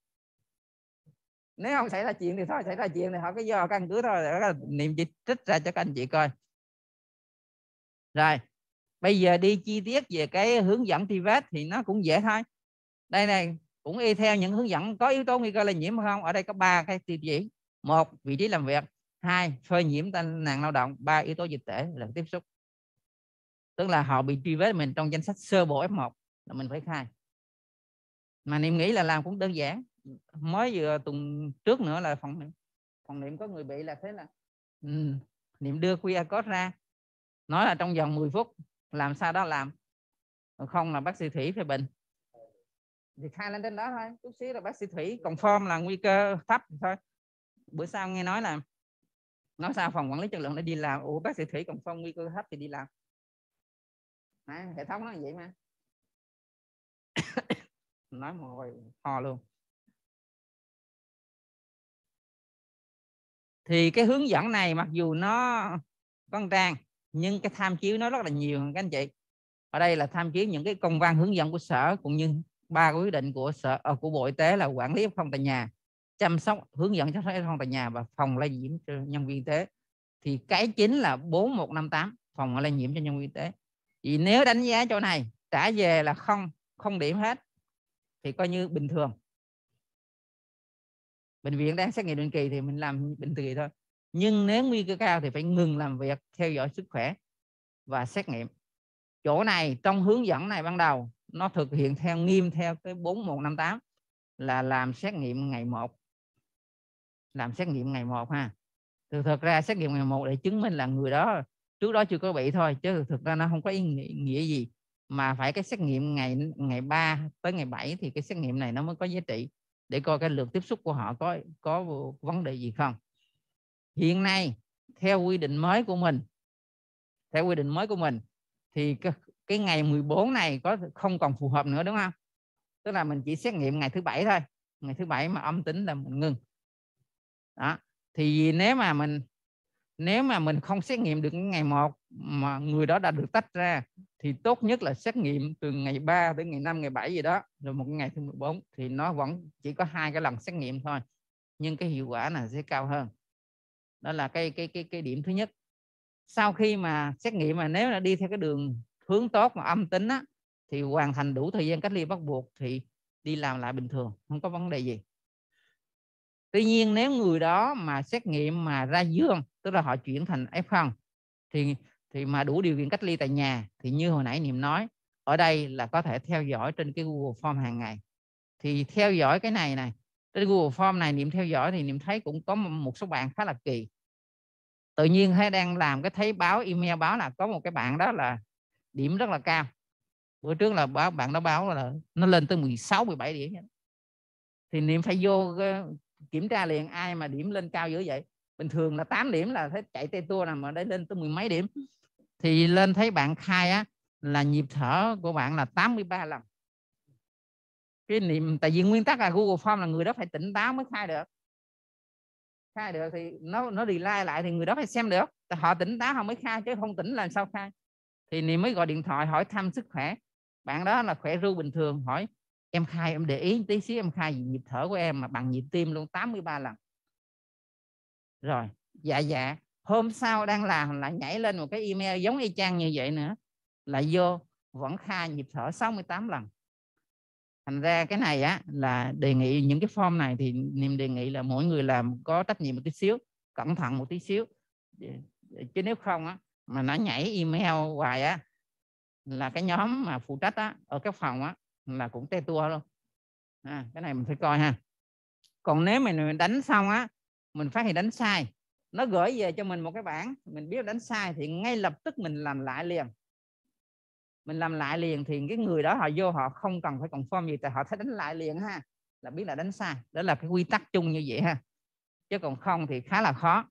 S2: nếu không xảy ra chuyện thì thôi xảy ra chuyện thì họ cứ do căn cứ thôi đó là niệm chỉ trích ra cho các anh chị coi rồi bây giờ đi chi tiết về cái hướng dẫn truy vết thì nó cũng dễ thôi đây này cũng y theo những hướng dẫn có yếu tố nguy cơ lây nhiễm không ở đây có ba cái tiêu chí một vị trí làm việc hai phơi nhiễm tai nạn lao động ba yếu tố dịch tễ là tiếp xúc tức là họ bị truy vết mình trong danh sách sơ bộ F1 là mình phải khai mà niệm nghĩ là làm cũng đơn giản mới vừa tuần trước nữa là phòng niệm phòng niệm có người bị là thế là ừ, niệm đưa QR code ra nói là trong vòng 10 phút làm sao đó làm không là bác sĩ thủy phê bình thì khai lên trên đó thôi chút xíu là bác sĩ thủy còn form là nguy cơ thấp thôi bữa sau nghe nói là nói sao phòng quản lý chất lượng đã đi làm ủa bác sĩ thủy còn form nguy cơ thấp thì đi làm à, hệ thống nó vậy mà (coughs) nói một hồi ho luôn thì cái hướng dẫn này mặc dù nó con trang nhưng cái tham chiếu nó rất là nhiều các anh chị ở đây là tham chiếu những cái công văn hướng dẫn của sở cũng như ba quyết định của sở ờ, của bộ y tế là quản lý không tại nhà chăm sóc hướng dẫn chăm sóc f tại nhà và phòng lây nhiễm cho nhân viên y tế thì cái chính là 4158 phòng lây nhiễm cho nhân viên y tế thì nếu đánh giá chỗ này trả về là không không điểm hết thì coi như bình thường bệnh viện đang xét nghiệm định kỳ thì mình làm bình kỳ thôi nhưng nếu nguy cơ cao thì phải ngừng làm việc theo dõi sức khỏe và xét nghiệm chỗ này trong hướng dẫn này ban đầu nó thực hiện theo nghiêm theo cái 4158 là làm xét nghiệm ngày 1 làm xét nghiệm ngày 1 ha thực thực ra xét nghiệm ngày 1 để chứng minh là người đó trước đó chưa có bị thôi chứ thực ra nó không có ý nghĩa gì mà phải cái xét nghiệm ngày ngày 3 tới ngày 7 thì cái xét nghiệm này nó mới có giá trị để coi cái lượt tiếp xúc của họ có có vấn đề gì không hiện nay theo quy định mới của mình theo quy định mới của mình thì cái ngày 14 này có không còn phù hợp nữa đúng không tức là mình chỉ xét nghiệm ngày thứ bảy thôi ngày thứ bảy mà âm tính là mình ngừng đó thì nếu mà mình nếu mà mình không xét nghiệm được ngày một mà người đó đã được tách ra thì tốt nhất là xét nghiệm từ ngày 3 tới ngày 5, ngày 7 gì đó rồi một ngày thứ 14 thì nó vẫn chỉ có hai cái lần xét nghiệm thôi nhưng cái hiệu quả là sẽ cao hơn đó là cái cái cái cái điểm thứ nhất sau khi mà xét nghiệm mà nếu là đi theo cái đường hướng tốt mà âm tính á, thì hoàn thành đủ thời gian cách ly bắt buộc thì đi làm lại bình thường không có vấn đề gì tuy nhiên nếu người đó mà xét nghiệm mà ra dương tức là họ chuyển thành f0 thì thì mà đủ điều kiện cách ly tại nhà thì như hồi nãy niệm nói ở đây là có thể theo dõi trên cái Google Form hàng ngày thì theo dõi cái này này trên Google Form này niệm theo dõi thì niệm thấy cũng có một số bạn khá là kỳ tự nhiên thấy đang làm cái thấy báo email báo là có một cái bạn đó là điểm rất là cao bữa trước là báo bạn đã báo là nó lên tới 16 17 điểm thì niệm phải vô ờ, kiểm tra liền ai mà điểm lên cao dữ vậy bình thường là 8 điểm là thấy chạy tê tua nào mà đây lên tới mười mấy điểm thì lên thấy bạn khai á là nhịp thở của bạn là 83 lần cái niệm tại vì nguyên tắc là Google Form là người đó phải tỉnh táo mới khai được khai được thì nó nó delay lại thì người đó phải xem được họ tỉnh táo họ mới khai chứ không tỉnh là sao khai thì niệm mới gọi điện thoại hỏi thăm sức khỏe bạn đó là khỏe ru bình thường hỏi em khai em để ý tí xíu em khai nhịp thở của em mà bằng nhịp tim luôn 83 lần rồi dạ dạ hôm sau đang làm lại nhảy lên một cái email giống y chang như vậy nữa là vô vẫn khai nhịp thở 68 lần thành ra cái này á là đề nghị những cái form này thì niềm đề nghị là mỗi người làm có trách nhiệm một tí xíu cẩn thận một tí xíu dạ, dạ, chứ nếu không á mà nó nhảy email hoài á là cái nhóm mà phụ trách á ở cái phòng á là cũng tê tua luôn à, cái này mình phải coi ha còn nếu mình, mình đánh xong á mình phát hiện đánh sai nó gửi về cho mình một cái bản mình biết đánh sai thì ngay lập tức mình làm lại liền mình làm lại liền thì cái người đó họ vô họ không cần phải còn form gì tại họ thấy đánh lại liền ha là biết là đánh sai đó là cái quy tắc chung như vậy ha chứ còn không thì khá là khó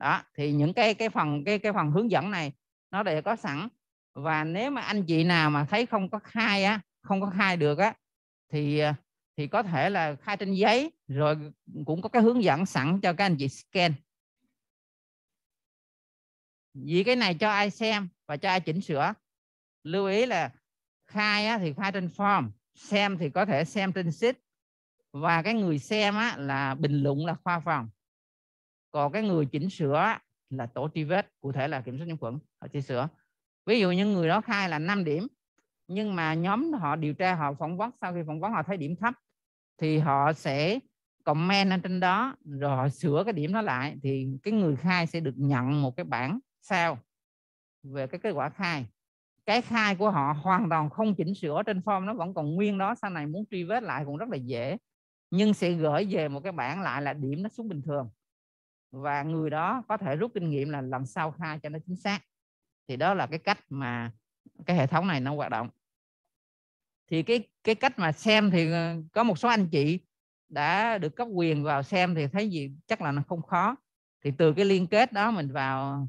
S2: đó thì những cái cái phần cái cái phần hướng dẫn này nó đều có sẵn và nếu mà anh chị nào mà thấy không có khai á không có khai được á thì à, thì có thể là khai trên giấy rồi cũng có cái hướng dẫn sẵn cho các anh chị scan vì cái này cho ai xem và cho ai chỉnh sửa lưu ý là khai á, thì khai trên form xem thì có thể xem trên sheet và cái người xem á, là bình luận là khoa phòng còn cái người chỉnh sửa là tổ truy vết cụ thể là kiểm soát nhiễm khuẩn họ chỉnh sửa ví dụ những người đó khai là 5 điểm nhưng mà nhóm họ điều tra họ phỏng vấn sau khi phỏng vấn họ thấy điểm thấp thì họ sẽ comment lên trên đó rồi họ sửa cái điểm đó lại thì cái người khai sẽ được nhận một cái bản sao về cái kết quả khai cái khai của họ hoàn toàn không chỉnh sửa trên form nó vẫn còn nguyên đó sau này muốn truy vết lại cũng rất là dễ nhưng sẽ gửi về một cái bản lại là điểm nó xuống bình thường và người đó có thể rút kinh nghiệm là làm sao khai cho nó chính xác thì đó là cái cách mà cái hệ thống này nó hoạt động thì cái cái cách mà xem thì ờ, có một số anh chị đã được cấp quyền vào xem thì thấy gì chắc là nó không khó thì từ cái liên kết đó mình vào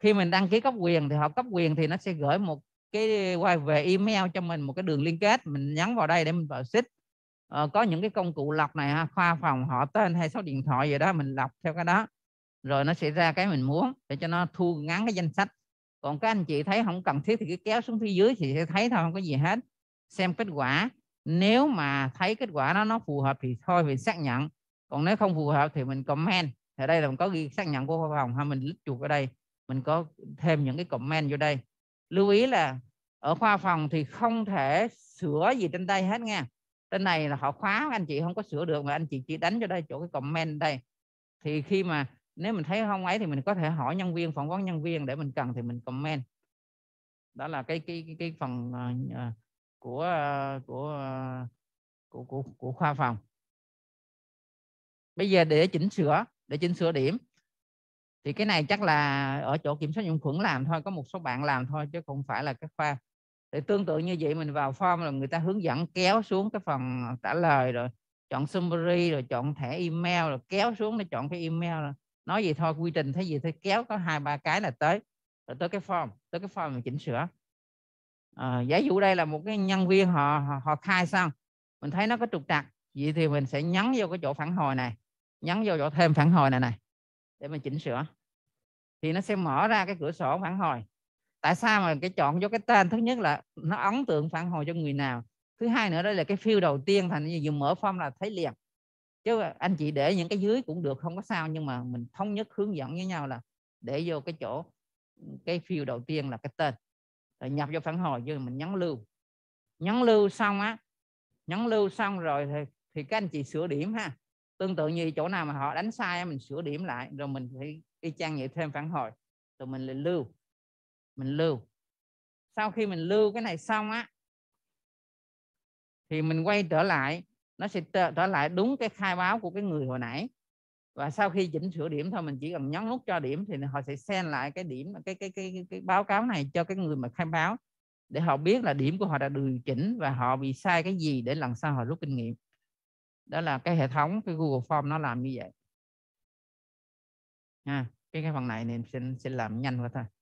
S2: khi mình đăng ký cấp quyền thì họ cấp quyền thì nó sẽ gửi một cái quay về email cho mình một cái đường liên kết mình nhắn vào đây để mình vào xích ờ, có những cái công cụ lọc này ha, khoa phòng họ tên hay số điện thoại gì đó mình lọc theo cái đó rồi nó sẽ ra cái mình muốn để cho nó thu ngắn cái danh sách còn các anh chị thấy không cần thiết thì cứ kéo xuống phía dưới thì sẽ thấy thôi không có gì hết xem kết quả nếu mà thấy kết quả nó nó phù hợp thì thôi mình xác nhận còn nếu không phù hợp thì mình comment ở đây là mình có ghi xác nhận của phòng ha mình lít chuột ở đây mình có thêm những cái comment vô đây lưu ý là ở khoa phòng thì không thể sửa gì trên đây hết nha trên này là họ khóa anh chị không có sửa được mà anh chị chỉ đánh cho đây chỗ cái comment đây thì khi mà nếu mình thấy không ấy thì mình có thể hỏi nhân viên phỏng vấn nhân viên để mình cần thì mình comment đó là cái cái cái, cái phần uh, của, uh, của uh, của của của khoa phòng bây giờ để chỉnh sửa để chỉnh sửa điểm thì cái này chắc là ở chỗ kiểm soát nhiễm khuẩn làm thôi có một số bạn làm thôi chứ không phải là các khoa thì tương tự như vậy mình vào form là người ta hướng dẫn kéo xuống cái phần trả lời rồi chọn summary rồi chọn thẻ email rồi kéo xuống để chọn cái email rồi nói gì thôi quy trình thấy gì thôi kéo có hai ba cái là tới rồi tới cái form tới cái form mình chỉnh sửa à, giả dụ đây là một cái nhân viên họ họ, họ khai xong mình thấy nó có trục trặc vậy thì mình sẽ nhấn vô cái chỗ phản hồi này nhấn vô chỗ thêm phản hồi này này để mình chỉnh sửa thì nó sẽ mở ra cái cửa sổ phản hồi tại sao mà cái chọn vô cái tên thứ nhất là nó ấn tượng phản hồi cho người nào thứ hai nữa đó là cái phiêu đầu tiên thành như mở form là thấy liền chứ anh chị để những cái dưới cũng được không có sao nhưng mà mình thống nhất hướng dẫn với nhau là để vô cái chỗ cái field đầu tiên là cái tên rồi nhập vô phản hồi rồi mình nhắn lưu nhắn lưu xong á nhắn lưu xong rồi thì, thì các anh chị sửa điểm ha tương tự như chỗ nào mà họ đánh sai mình sửa điểm lại rồi mình phải y chang vậy thêm phản hồi rồi mình lại lưu mình lưu sau khi mình lưu cái này xong á thì mình quay trở lại nó sẽ trở lại đúng cái khai báo của cái người hồi nãy và sau khi chỉnh sửa điểm thôi mình chỉ cần nhấn nút cho điểm thì họ sẽ xem lại cái điểm cái cái cái cái, cái báo cáo này cho cái người mà khai báo để họ biết là điểm của họ đã điều chỉnh và họ bị sai cái gì để lần sau họ rút kinh nghiệm đó là cái hệ thống cái Google Form nó làm như vậy ha à, cái cái phần này thì xin xin làm nhanh quá thôi